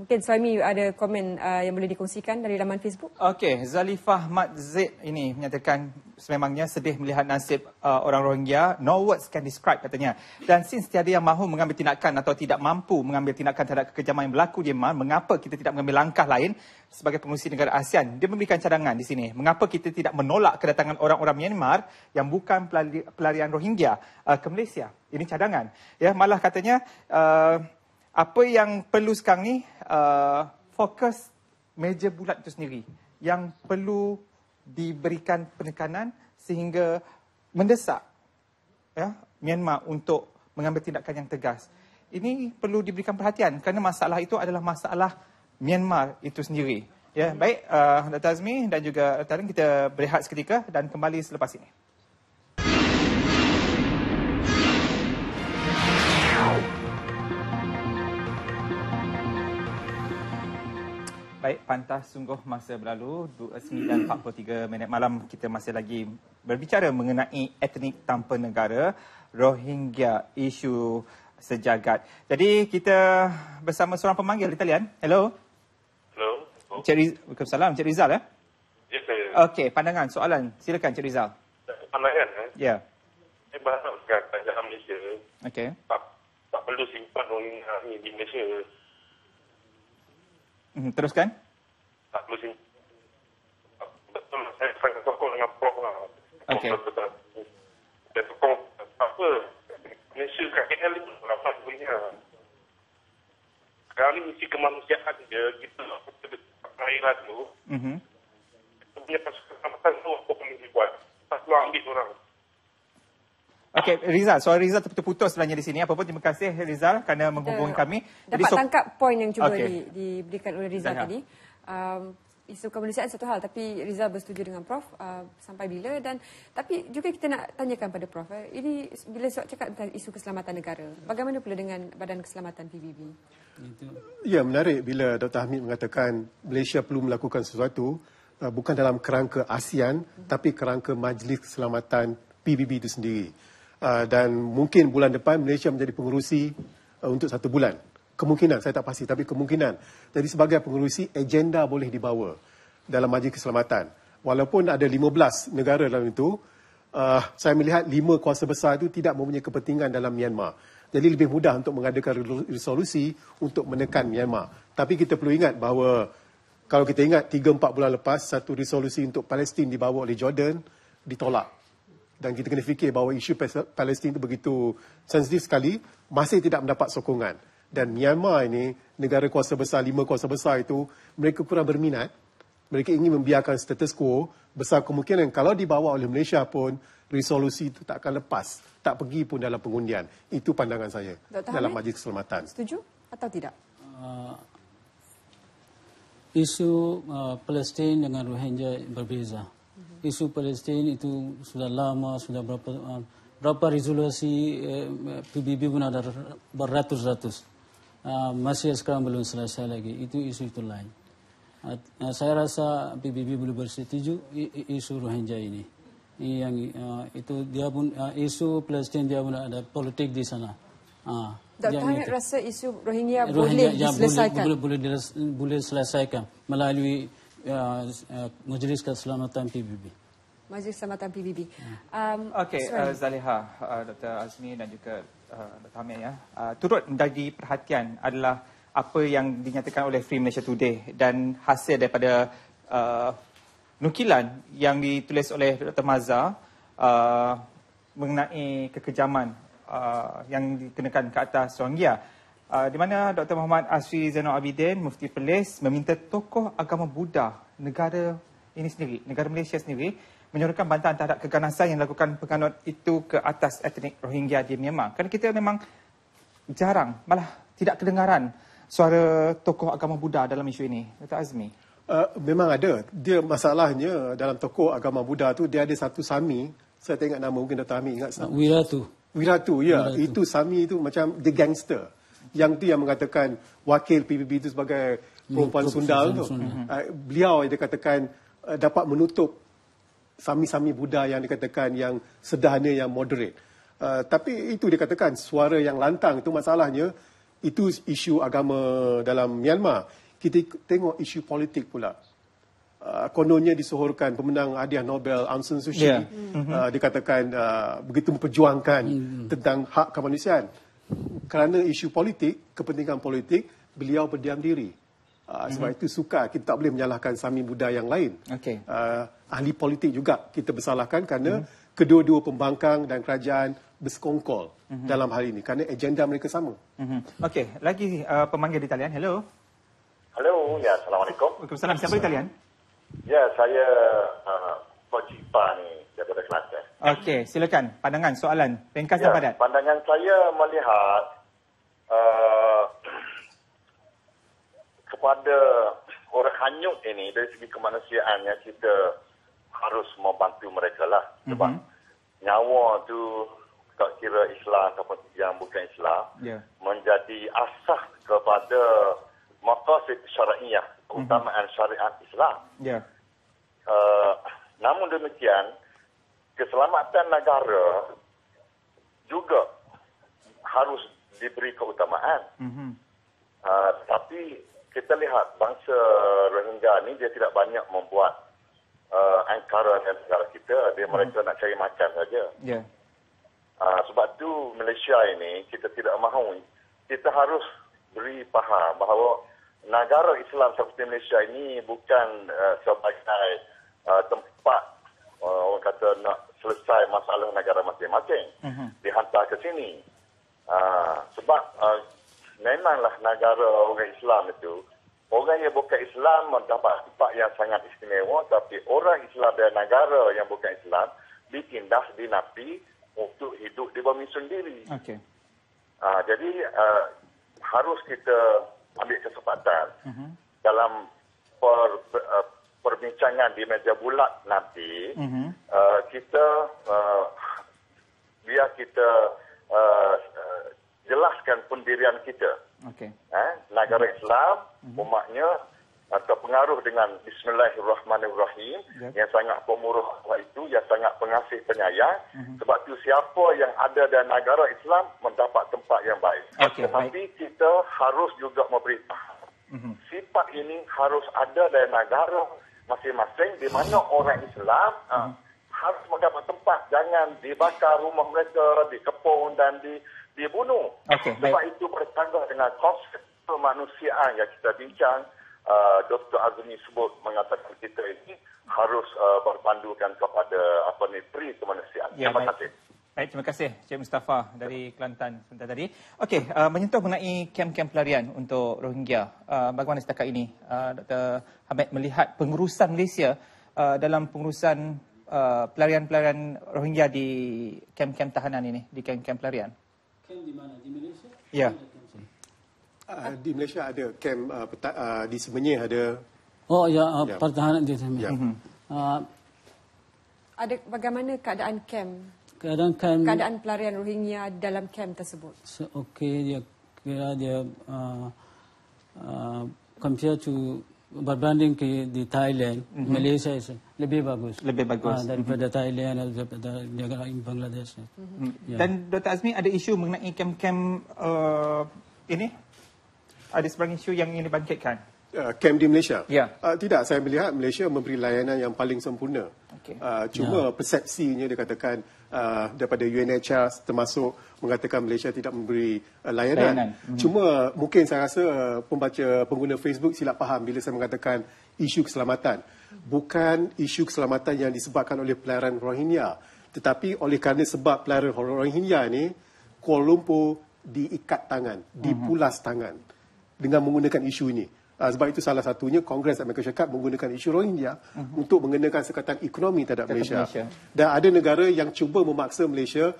Mungkin suami ada komen uh, yang boleh dikongsikan dari laman Facebook. Okey, Zalifah Mat Zaid ini menyatakan sememangnya sedih melihat nasib uh, orang Rohingya. No words can describe katanya. Dan since tiada yang mahu mengambil tindakan atau tidak mampu mengambil tindakan terhadap kekejaman yang berlaku di Myanmar. mengapa kita tidak mengambil langkah lain sebagai pengungsi negara ASEAN? Dia memberikan cadangan di sini. Mengapa kita tidak menolak kedatangan orang-orang Myanmar yang bukan pelari, pelarian Rohingya uh, ke Malaysia? Ini cadangan. Ya, malah katanya... Uh, apa yang perlu sekarang ni uh, fokus meja bulat itu sendiri yang perlu diberikan penekanan sehingga mendesak ya, Myanmar untuk mengambil tindakan yang tegas. Ini perlu diberikan perhatian kerana masalah itu adalah masalah Myanmar itu sendiri. Ya, baik, uh, Dato' Azmi dan juga Dato' kita berehat seketika dan kembali selepas ini. Baik, pantas sungguh masa berlalu. 9.43 minit malam kita masih lagi berbicara mengenai etnik tanpa negara, Rohingya, isu sejagat. Jadi kita bersama seorang pemanggil di talian. Hello. Hello. Encik Rizal. Waalaikumsalam. Encik Rizal, ya? Eh? Ya, saya. Okey, pandangan, soalan. Silakan, Encik Rizal. Pandangan, eh? Ya. Ini bahasa dalam Malaysia. Okey. Tak, tak perlu simpan orang ni di Malaysia. Mm -hmm. Teruskan. Tak closing. Betul, saya sangat sokong dengan Prof lah. Okay. Saya sokong apa? Malaysia KKL ni rapat punya. Sekarang ni misi kemanusiaan dia, kita nak pakaian tu. Mm -hmm. Kita punya pasukan kesempatan tu apa pun buat. Tak keluar ambil orang. Okey, Rizal. Soal so Rizal terputus sebenarnya di sini. Apapun, terima kasih Rizal kerana menghubungi kami. Dapat Jadi, so... tangkap poin yang cuba okay. di, diberikan oleh Rizal Tanya. tadi. Um, isu kemanusiaan satu hal tapi Rizal bersetuju dengan Prof uh, sampai bila dan tapi juga kita nak tanyakan pada Prof eh, ini bila soal cakap tentang isu keselamatan negara bagaimana pula dengan badan keselamatan PBB ya menarik bila Dr. Hamid mengatakan Malaysia perlu melakukan sesuatu uh, bukan dalam kerangka ASEAN uh-huh. tapi kerangka Majlis Keselamatan PBB itu sendiri Ah, dan mungkin bulan depan Malaysia menjadi pengerusi uh, untuk satu bulan. Kemungkinan, saya tak pasti, tapi kemungkinan. Jadi sebagai pengerusi agenda boleh dibawa dalam Majlis Keselamatan. Walaupun ada 15 negara dalam itu, uh, saya melihat 5 kuasa besar itu tidak mempunyai kepentingan dalam Myanmar. Jadi lebih mudah untuk mengadakan resolusi untuk menekan Myanmar. Tapi kita perlu ingat bahawa kalau kita ingat 3-4 bulan lepas, satu resolusi untuk Palestin dibawa oleh Jordan ditolak dan kita kena fikir bahawa isu Palestin itu begitu sensitif sekali masih tidak mendapat sokongan dan Myanmar ini negara kuasa besar lima kuasa besar itu mereka kurang berminat mereka ingin membiarkan status quo besar kemungkinan kalau dibawa oleh Malaysia pun resolusi itu tak akan lepas tak pergi pun dalam pengundian itu pandangan saya Dr. dalam Majlis Keselamatan setuju atau tidak uh, isu uh, Palestin dengan Rohingya berbeza Mm-hmm. isu Palestin itu sudah lama sudah berapa uh, berapa resolusi eh, PBB pun ada beratus-ratus uh, masih sekarang belum selesai lagi itu isu itu lain uh, uh saya rasa PBB belum bersetuju isu Rohingya ini yang uh, itu dia pun uh, isu Palestin dia pun ada politik di sana uh, Dr. Hamid rasa isu Rohingya, Rohingya boleh diselesaikan? Boleh, boleh, boleh, boleh selesaikan melalui Ya, eh, Majlis Keselamatan PBB. Majlis Keselamatan PBB. Ya. Um, Okey, uh, Zaliha, uh, eh, Dr. Azmi dan juga uh, Dr. Hamid. Ya. Uh, turut menjadi perhatian adalah apa yang dinyatakan oleh Free Malaysia Today dan hasil daripada uh, nukilan yang ditulis oleh Dr. Mazhar uh, mengenai kekejaman uh, yang dikenakan ke atas Suangia. Ah, di mana Dr. Muhammad Asri Zainal Abidin, Mufti Perlis, meminta tokoh agama Buddha negara ini sendiri, negara Malaysia sendiri, menyuruhkan bantahan terhadap keganasan yang dilakukan penganut itu ke atas etnik Rohingya di Myanmar. Kerana kita memang jarang, malah tidak kedengaran suara tokoh agama Buddha dalam isu ini. Dr. Azmi. Uh, memang ada. Dia masalahnya dalam tokoh agama Buddha tu dia ada satu sami. Saya tak ingat nama mungkin Dr. Azmi ingat sami. Wiratu. Wiratu, ya. Wiratu. Itu sami itu macam the gangster yang tu yang mengatakan wakil PBB itu sebagai perempuan Lepuk sundal tu. Hmm. Hmm. Uh, beliau yang dikatakan uh, dapat menutup sami-sami Buddha yang dikatakan yang sederhana yang moderate. Uh, tapi itu dikatakan suara yang lantang itu masalahnya itu isu agama dalam Myanmar. Kita tengok isu politik pula. Uh, kononnya disohorkan pemenang hadiah Nobel Aung San Suu Kyi yeah. uh, mhm. dikatakan uh, begitu memperjuangkan mm-hmm. tentang hak kemanusiaan kerana isu politik, kepentingan politik, beliau berdiam diri. Uh, mm-hmm. itu suka kita tak boleh menyalahkan sami muda yang lain. Okay. Uh, ah, ahli politik juga kita bersalahkan kerana mm-hmm. kedua-dua pembangkang dan kerajaan berskongkol mm-hmm. dalam hal ini. Kerana agenda mereka sama. Mm-hmm. Okey, lagi uh, pemanggil di talian. Hello. Hello, ya Assalamualaikum. Waalaikumsalam, siapa di talian? Ya, saya uh, Pak Cipa ni, daripada Kelantan. Okey, silakan. Pandangan, soalan. Ringkas ya, dan padat. Pandangan saya melihat uh, kepada orang hanyut ini dari segi kemanusiaannya kita harus membantu mereka lah. Sebab mm-hmm. nyawa tu tak kira Islam ataupun yang bukan Islam yeah. menjadi asah kepada maqasid syariah, mhm. keutamaan mm-hmm. syariat Islam. Yeah. Uh, namun demikian, keselamatan negara juga harus diberi keutamaan. Mm-hmm. Uh, tapi kita lihat bangsa Rohingya ni dia tidak banyak membuat uh, angkara dengan negara kita. Dia mm-hmm. mereka nak cari macam saja. Yeah. Ha, uh, sebab tu Malaysia ini kita tidak mahu. Kita harus beri paham bahawa negara Islam seperti Malaysia ini bukan uh, sebagai uh, tempat uh, orang kata nak selesai masalah negara masing-masing uh-huh. dihantar ke sini uh, sebab uh, memanglah negara orang Islam itu orang yang bukan Islam mendapat tempat yang sangat istimewa tapi orang Islam dari negara yang bukan Islam ditindas dinapi untuk hidup di bumi sendiri okay. uh, ah, jadi uh, harus kita ambil kesempatan uh-huh. dalam per uh, perbincangan di meja bulat nanti uh-huh. uh, kita uh, biar kita uh, uh, jelaskan pendirian kita okay. eh, negara uh-huh. Islam uh-huh. umatnya atau uh, pengaruh dengan Bismillahirrahmanirrahim yeah. yang sangat pemurah itu yang sangat pengasih penyayang uh-huh. sebab itu siapa yang ada dalam negara Islam mendapat tempat yang baik okay. tetapi baik. kita harus juga memberitahu uh-huh. sifat ini harus ada dalam negara masing-masing di mana orang Islam ha, harus mendapat tempat jangan dibakar rumah mereka dikepung dan di, dibunuh okay, sebab baik. itu bertanggung dengan konsep kemanusiaan yang kita bincang uh, ah, Dr. Azmi sebut mengatakan kita ini harus uh, berpandukan kepada apa ni pri kemanusiaan ya, terima kasih baik. Baik, terima kasih Cik Mustafa dari Kelantan sebentar tadi. Okey, uh, menyentuh mengenai kem-kem pelarian untuk Rohingya. Uh, bagaimana setakat ini uh, Dr. Hamid melihat pengurusan Malaysia uh, dalam pengurusan uh, pelarian-pelarian Rohingya di kem-kem tahanan ini, di kem-kem pelarian? Kem di mana? Di Malaysia? Ya. Yeah. Uh, di Malaysia ada kem uh, uh, di Semenyih ada. Oh ya, uh, yeah. pertahanan di Semenyih. Yeah. Mhm. Uh, ada bagaimana keadaan kem keadaan kem, keadaan pelarian Rohingya dalam kem tersebut? So, okay, dia kira dia uh, uh, compare to berbanding ke di Thailand, mm -hmm. Malaysia itu lebih bagus. Lebih bagus. Uh, daripada mm -hmm. Thailand atau daripada negara di Bangladesh. Mm -hmm. yeah. Dan Dr. Azmi ada isu mengenai kem-kem uh, ini? Ada sebarang isu yang ini bangkitkan? Kem uh, di Malaysia. Yeah. Uh, tidak, saya melihat Malaysia memberi layanan yang paling sempurna. Okay. Uh, cuma yeah. persepsinya dikatakan uh, daripada UNHCR termasuk mengatakan Malaysia tidak memberi uh, layanan. layanan. hmm Cuma mungkin saya rasa uh, pembaca pengguna Facebook silap faham bila saya mengatakan isu keselamatan. Bukan isu keselamatan yang disebabkan oleh pelayaran Rohingya. Tetapi oleh kerana sebab pelayaran Rohingya ini, Kuala Lumpur diikat tangan, dipulas hmm. tangan dengan menggunakan isu ini. Uh, sebab itu salah satunya Kongres Amerika Syarikat menggunakan isu Rohingya mm-hmm. untuk mengenakan sekatan ekonomi terhadap Malaysia. Malaysia. Dan ada negara yang cuba memaksa Malaysia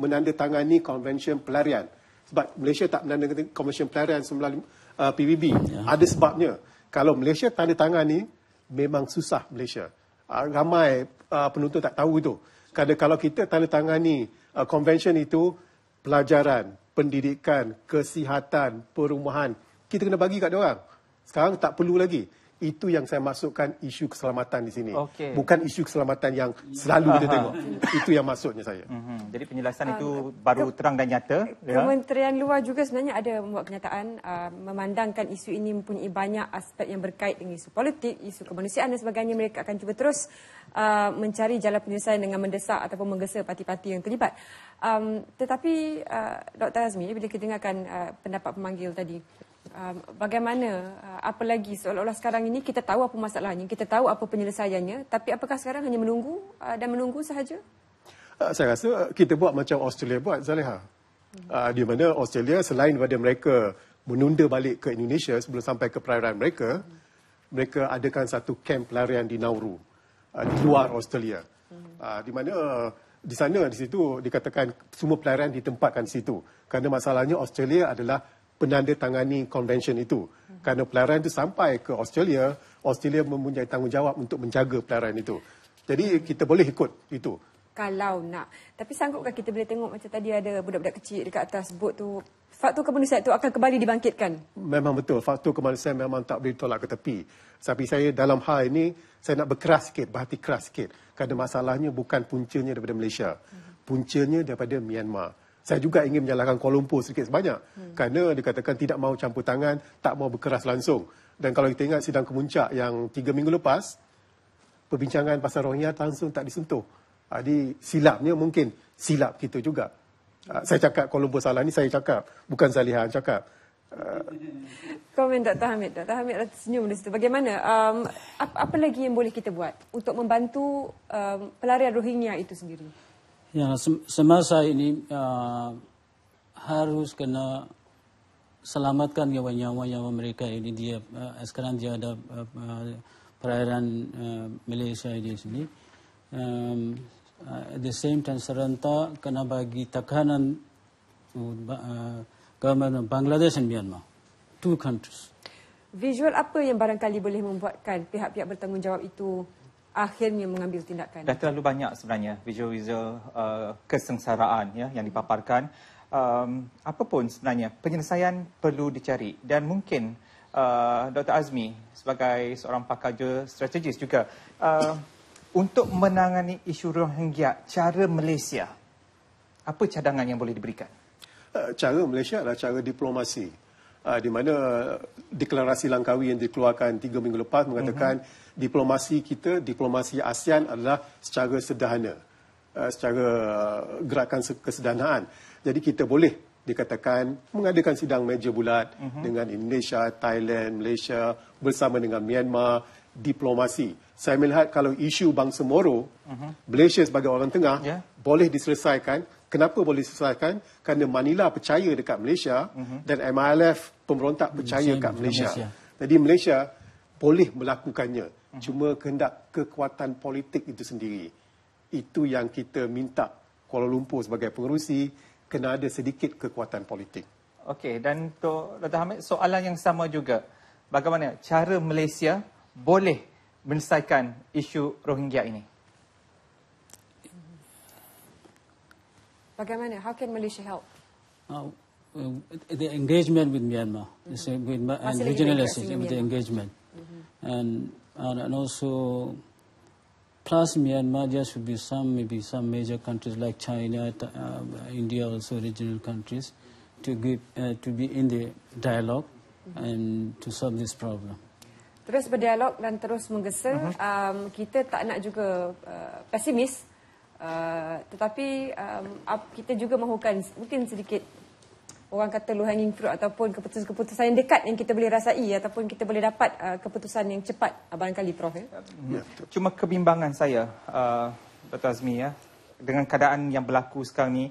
menandatangani konvensyen pelarian. Sebab Malaysia tak menandatangani konvensyen pelarian melalui uh, ah, PBB. Yeah. Ada sebabnya. Kalau Malaysia tanda tangan ni, memang susah Malaysia. Uh, ramai uh, penonton tak tahu itu. Kadang kalau kita tanda tangan ni, uh, konvensyen itu, pelajaran, pendidikan, kesihatan, perumahan, kita kena bagi kat dia orang. Sekarang tak perlu lagi. Itu yang saya masukkan isu keselamatan di sini. Okay. Bukan isu keselamatan yang selalu kita tengok. itu yang maksudnya saya. Mm-hmm. Jadi penjelasan um, itu ah, baru ke- terang dan nyata. Ya? Kementerian ya? Luar juga sebenarnya ada membuat kenyataan uh, memandangkan isu ini mempunyai banyak aspek yang berkait dengan isu politik, isu kemanusiaan dan sebagainya. Mereka akan cuba terus uh, mencari jalan penyelesaian dengan mendesak ataupun menggesa parti-parti yang terlibat. Um, tetapi uh, Dr. Azmi, bila kita dengarkan uh, pendapat pemanggil tadi, Um, bagaimana uh, apa lagi seolah-olah sekarang ini kita tahu apa masalahnya, kita tahu apa penyelesaiannya, tapi apakah sekarang hanya menunggu uh, dan menunggu sahaja? Uh, saya rasa kita buat macam Australia buat, Zaleha. Di mana Australia selain daripada mereka menunda balik ke Indonesia sebelum sampai ke perairan mereka, mereka adakan satu kamp pelarian di Nauru, di luar Australia. Di mana di sana, di situ dikatakan semua pelarian ditempatkan di situ. Kerana masalahnya Australia adalah menandatangani konvensyen itu. Kerana pelarian itu sampai ke Australia, Australia mempunyai tanggungjawab untuk menjaga pelarian itu. Jadi kita boleh ikut itu. Kalau nak. Tapi sanggupkah kita boleh tengok macam tadi ada budak-budak kecil dekat atas bot tu faktor kemanusiaan itu akan kembali dibangkitkan? Memang betul. Faktor kemanusiaan memang tak boleh tolak ke tepi. Tapi saya dalam hal ini, saya nak berkeras sikit, berhati keras sikit. Kerana masalahnya bukan puncanya daripada Malaysia. Puncanya daripada Myanmar saya juga ingin menyalahkan Kuala Lumpur sedikit sebanyak hmm. kerana dikatakan tidak mahu campur tangan, tak mahu berkeras langsung. Dan kalau kita ingat sidang kemuncak yang tiga minggu lepas, perbincangan pasal Rohingya langsung tak disentuh. Jadi ah, silapnya mungkin silap kita juga. Ah, saya cakap Kuala Lumpur salah ni saya cakap, bukan Zalihan cakap. Ah. Komen Dr. Hamid. Dr. Hamid dah senyum di situ. Bagaimana, um, apa, lagi yang boleh kita buat untuk membantu um, pelarian Rohingya itu sendiri? Ya, semasa ini uh, harus kena selamatkan nyawa-nyawa mereka ini. Dia uh, sekarang dia ada uh, perairan uh, Malaysia di sini. Um, uh, at the same time serentak kena bagi tekanan government uh, Bangladesh dan Myanmar. Two countries. Visual apa yang barangkali boleh membuatkan pihak-pihak bertanggungjawab itu akhirnya mengambil tindakan. Dah terlalu banyak sebenarnya visual-visual uh, kesengsaraan ya, yang dipaparkan. Um, apapun sebenarnya, penyelesaian perlu dicari dan mungkin uh, Dr. Azmi sebagai seorang pakar strategis juga uh, untuk menangani isu Rohingya cara Malaysia, apa cadangan yang boleh diberikan? Uh, cara Malaysia adalah cara diplomasi uh, di mana deklarasi Langkawi yang dikeluarkan tiga minggu lepas mengatakan mm-hmm. diplomasi kita, diplomasi ASEAN adalah secara sederhana, uh, secara uh, gerakan kesederhanaan. Jadi kita boleh dikatakan mengadakan sidang meja bulat mm-hmm. dengan Indonesia, Thailand, Malaysia bersama dengan Myanmar diplomasi. Saya melihat kalau isu bangsa Moro, uh-huh. Malaysia sebagai orang tengah, yeah. boleh diselesaikan Kenapa boleh diselesaikan? Kerana Manila percaya dekat Malaysia uh-huh. dan MILF pemberontak percaya dekat Malaysia. Malaysia. Jadi Malaysia boleh melakukannya. Uh-huh. Cuma kehendak kekuatan politik itu sendiri. Itu yang kita minta Kuala Lumpur sebagai pengerusi kena ada sedikit kekuatan politik. Okey, dan Tok Dr. Hamid, soalan yang sama juga. Bagaimana cara Malaysia boleh menyelesaikan isu Rohingya ini? how can Malaysia help? Uh, um, the engagement with Myanmar, mm -hmm. with, and regional assistance with the engagement. Mm -hmm. and, and, and, also, plus Myanmar, there should be some, maybe some major countries like China, uh, uh India, also regional countries, to, give, uh, to be in the dialogue mm -hmm. and to solve this problem. Terus berdialog dan terus menggesa. Uh mm-hmm. -huh. um, kita tak nak juga uh, pesimis Uh, tetapi um, kita juga mahukan mungkin sedikit orang kata low hanging fruit ataupun keputusan-keputusan yang dekat yang kita boleh rasai ataupun kita boleh dapat uh, keputusan yang cepat abang ah, kali Prof. Ya? Yeah. Ya, Cuma kebimbangan saya, uh, Dr. ya, dengan keadaan yang berlaku sekarang ni,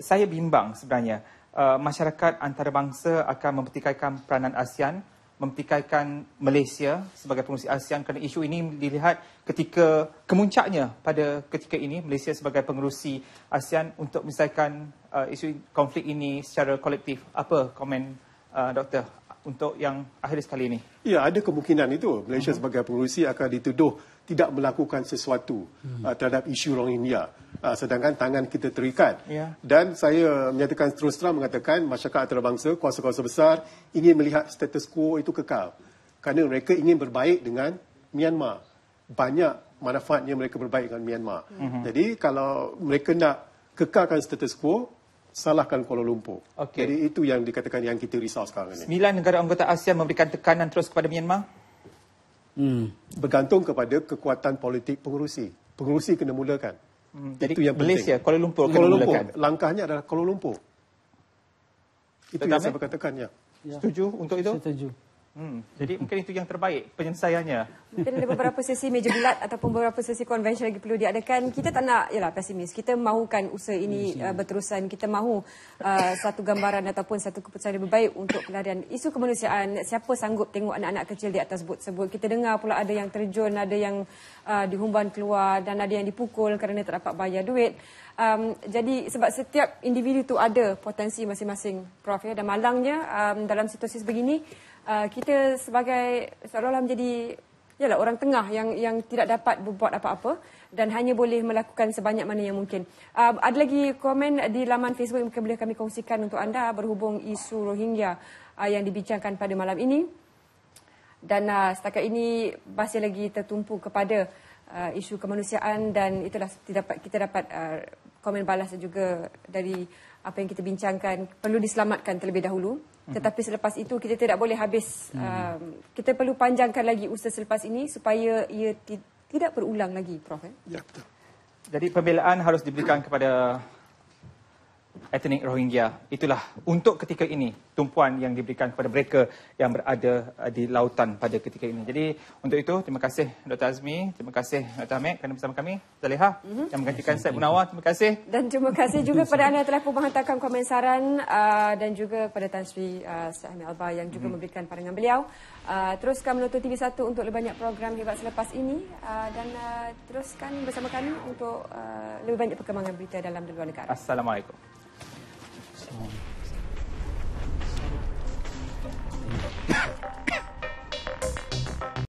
saya bimbang sebenarnya uh, masyarakat antarabangsa akan mempertikaikan peranan ASEAN mempertikaikan Malaysia sebagai pengurusi ASEAN kerana isu ini dilihat ketika kemuncaknya pada ketika ini Malaysia sebagai pengurusi ASEAN untuk menyelesaikan uh, isu konflik ini secara kolektif. Apa komen uh, doktor untuk yang akhir sekali ini? Ya, ada kemungkinan itu. Malaysia uh-huh. sebagai pengurusi akan dituduh tidak melakukan sesuatu hmm. uh, terhadap isu Rohingya uh, sedangkan tangan kita terikat. Yeah. Dan saya menyatakan terus terang mengatakan masyarakat antarabangsa, kuasa-kuasa besar ingin melihat status quo itu kekal. Kerana mereka ingin berbaik dengan Myanmar. Banyak manfaatnya mereka berbaik dengan Myanmar. Mm -hmm. Jadi kalau mereka nak kekalkan status quo, salahkan Kuala Lumpur. Okay. Jadi itu yang dikatakan yang kita risau sekarang ini. Sembilan negara anggota ASEAN memberikan tekanan terus kepada Myanmar? Hmm. Bergantung kepada kekuatan politik pengurusi. Pengurusi kena mulakan. Hmm, jadi itu yang penting. Malaysia, Kuala Lumpur Kuala Lumpur. mulakan. Langkahnya adalah Kuala Lumpur. Itu Tetapi, yang saya eh? katakan, ya. ya. Setuju untuk itu? Setuju. Hmm. Jadi mungkin itu yang terbaik penyelesaiannya. Mungkin ada beberapa sesi meja bulat ataupun beberapa sesi konvensyen lagi perlu diadakan. Kita tak nak yalah, pesimis. Kita mahukan usaha ini hmm. uh, berterusan. Kita mahu uh, satu gambaran ataupun satu keputusan yang baik untuk pelarian isu kemanusiaan. Siapa sanggup tengok anak-anak kecil di atas bot sebut. Kita dengar pula ada yang terjun, ada yang uh, dihumban keluar dan ada yang dipukul kerana tak dapat bayar duit. Um, jadi sebab setiap individu itu ada potensi masing-masing, Prof. Ya, dan malangnya um, dalam situasi sebegini, Ah, kita sebagai seolah-olah menjadi ialah orang tengah yang yang tidak dapat berbuat apa-apa dan hanya boleh melakukan sebanyak mana yang mungkin. Uh, ada lagi komen di laman Facebook yang boleh kami kongsikan untuk anda berhubung isu Rohingya uh, yang dibincangkan pada malam ini. Dan uh, setakat ini masih lagi tertumpu kepada uh, isu kemanusiaan dan itulah kita dapat kita dapat uh, komen balas juga dari apa yang kita bincangkan perlu diselamatkan terlebih dahulu tetapi selepas itu kita tidak boleh habis. Hmm. Uh, kita perlu panjangkan lagi usaha selepas ini supaya ia ti- tidak berulang lagi, Prof. Eh? Ya, betul. Jadi pembelaan harus diberikan kepada etnik Rohingya. Itulah untuk ketika ini tumpuan yang diberikan kepada mereka yang berada eh, di lautan pada ketika ini. Jadi untuk itu terima kasih Dr. Azmi, terima kasih Dr. Ahmed kerana bersama kami. Zaliha mm -hmm. yang menggantikan Syed Munawar, terima kasih. Dan terima kasih juga <laughs> kepada anda telah pun menghantarkan komen saran uh, dan juga kepada Tan Sri uh, eh, Syed Ahmed Alba yang juga mm -hmm. memberikan pandangan beliau. Uh, teruskan menonton TV1 untuk lebih banyak program hebat selepas ini uh, dan uh, teruskan bersama kami untuk uh, lebih banyak perkembangan berita dalam dan luar negara. Assalamualaikum. Assalamualaikum. Ha ha ha!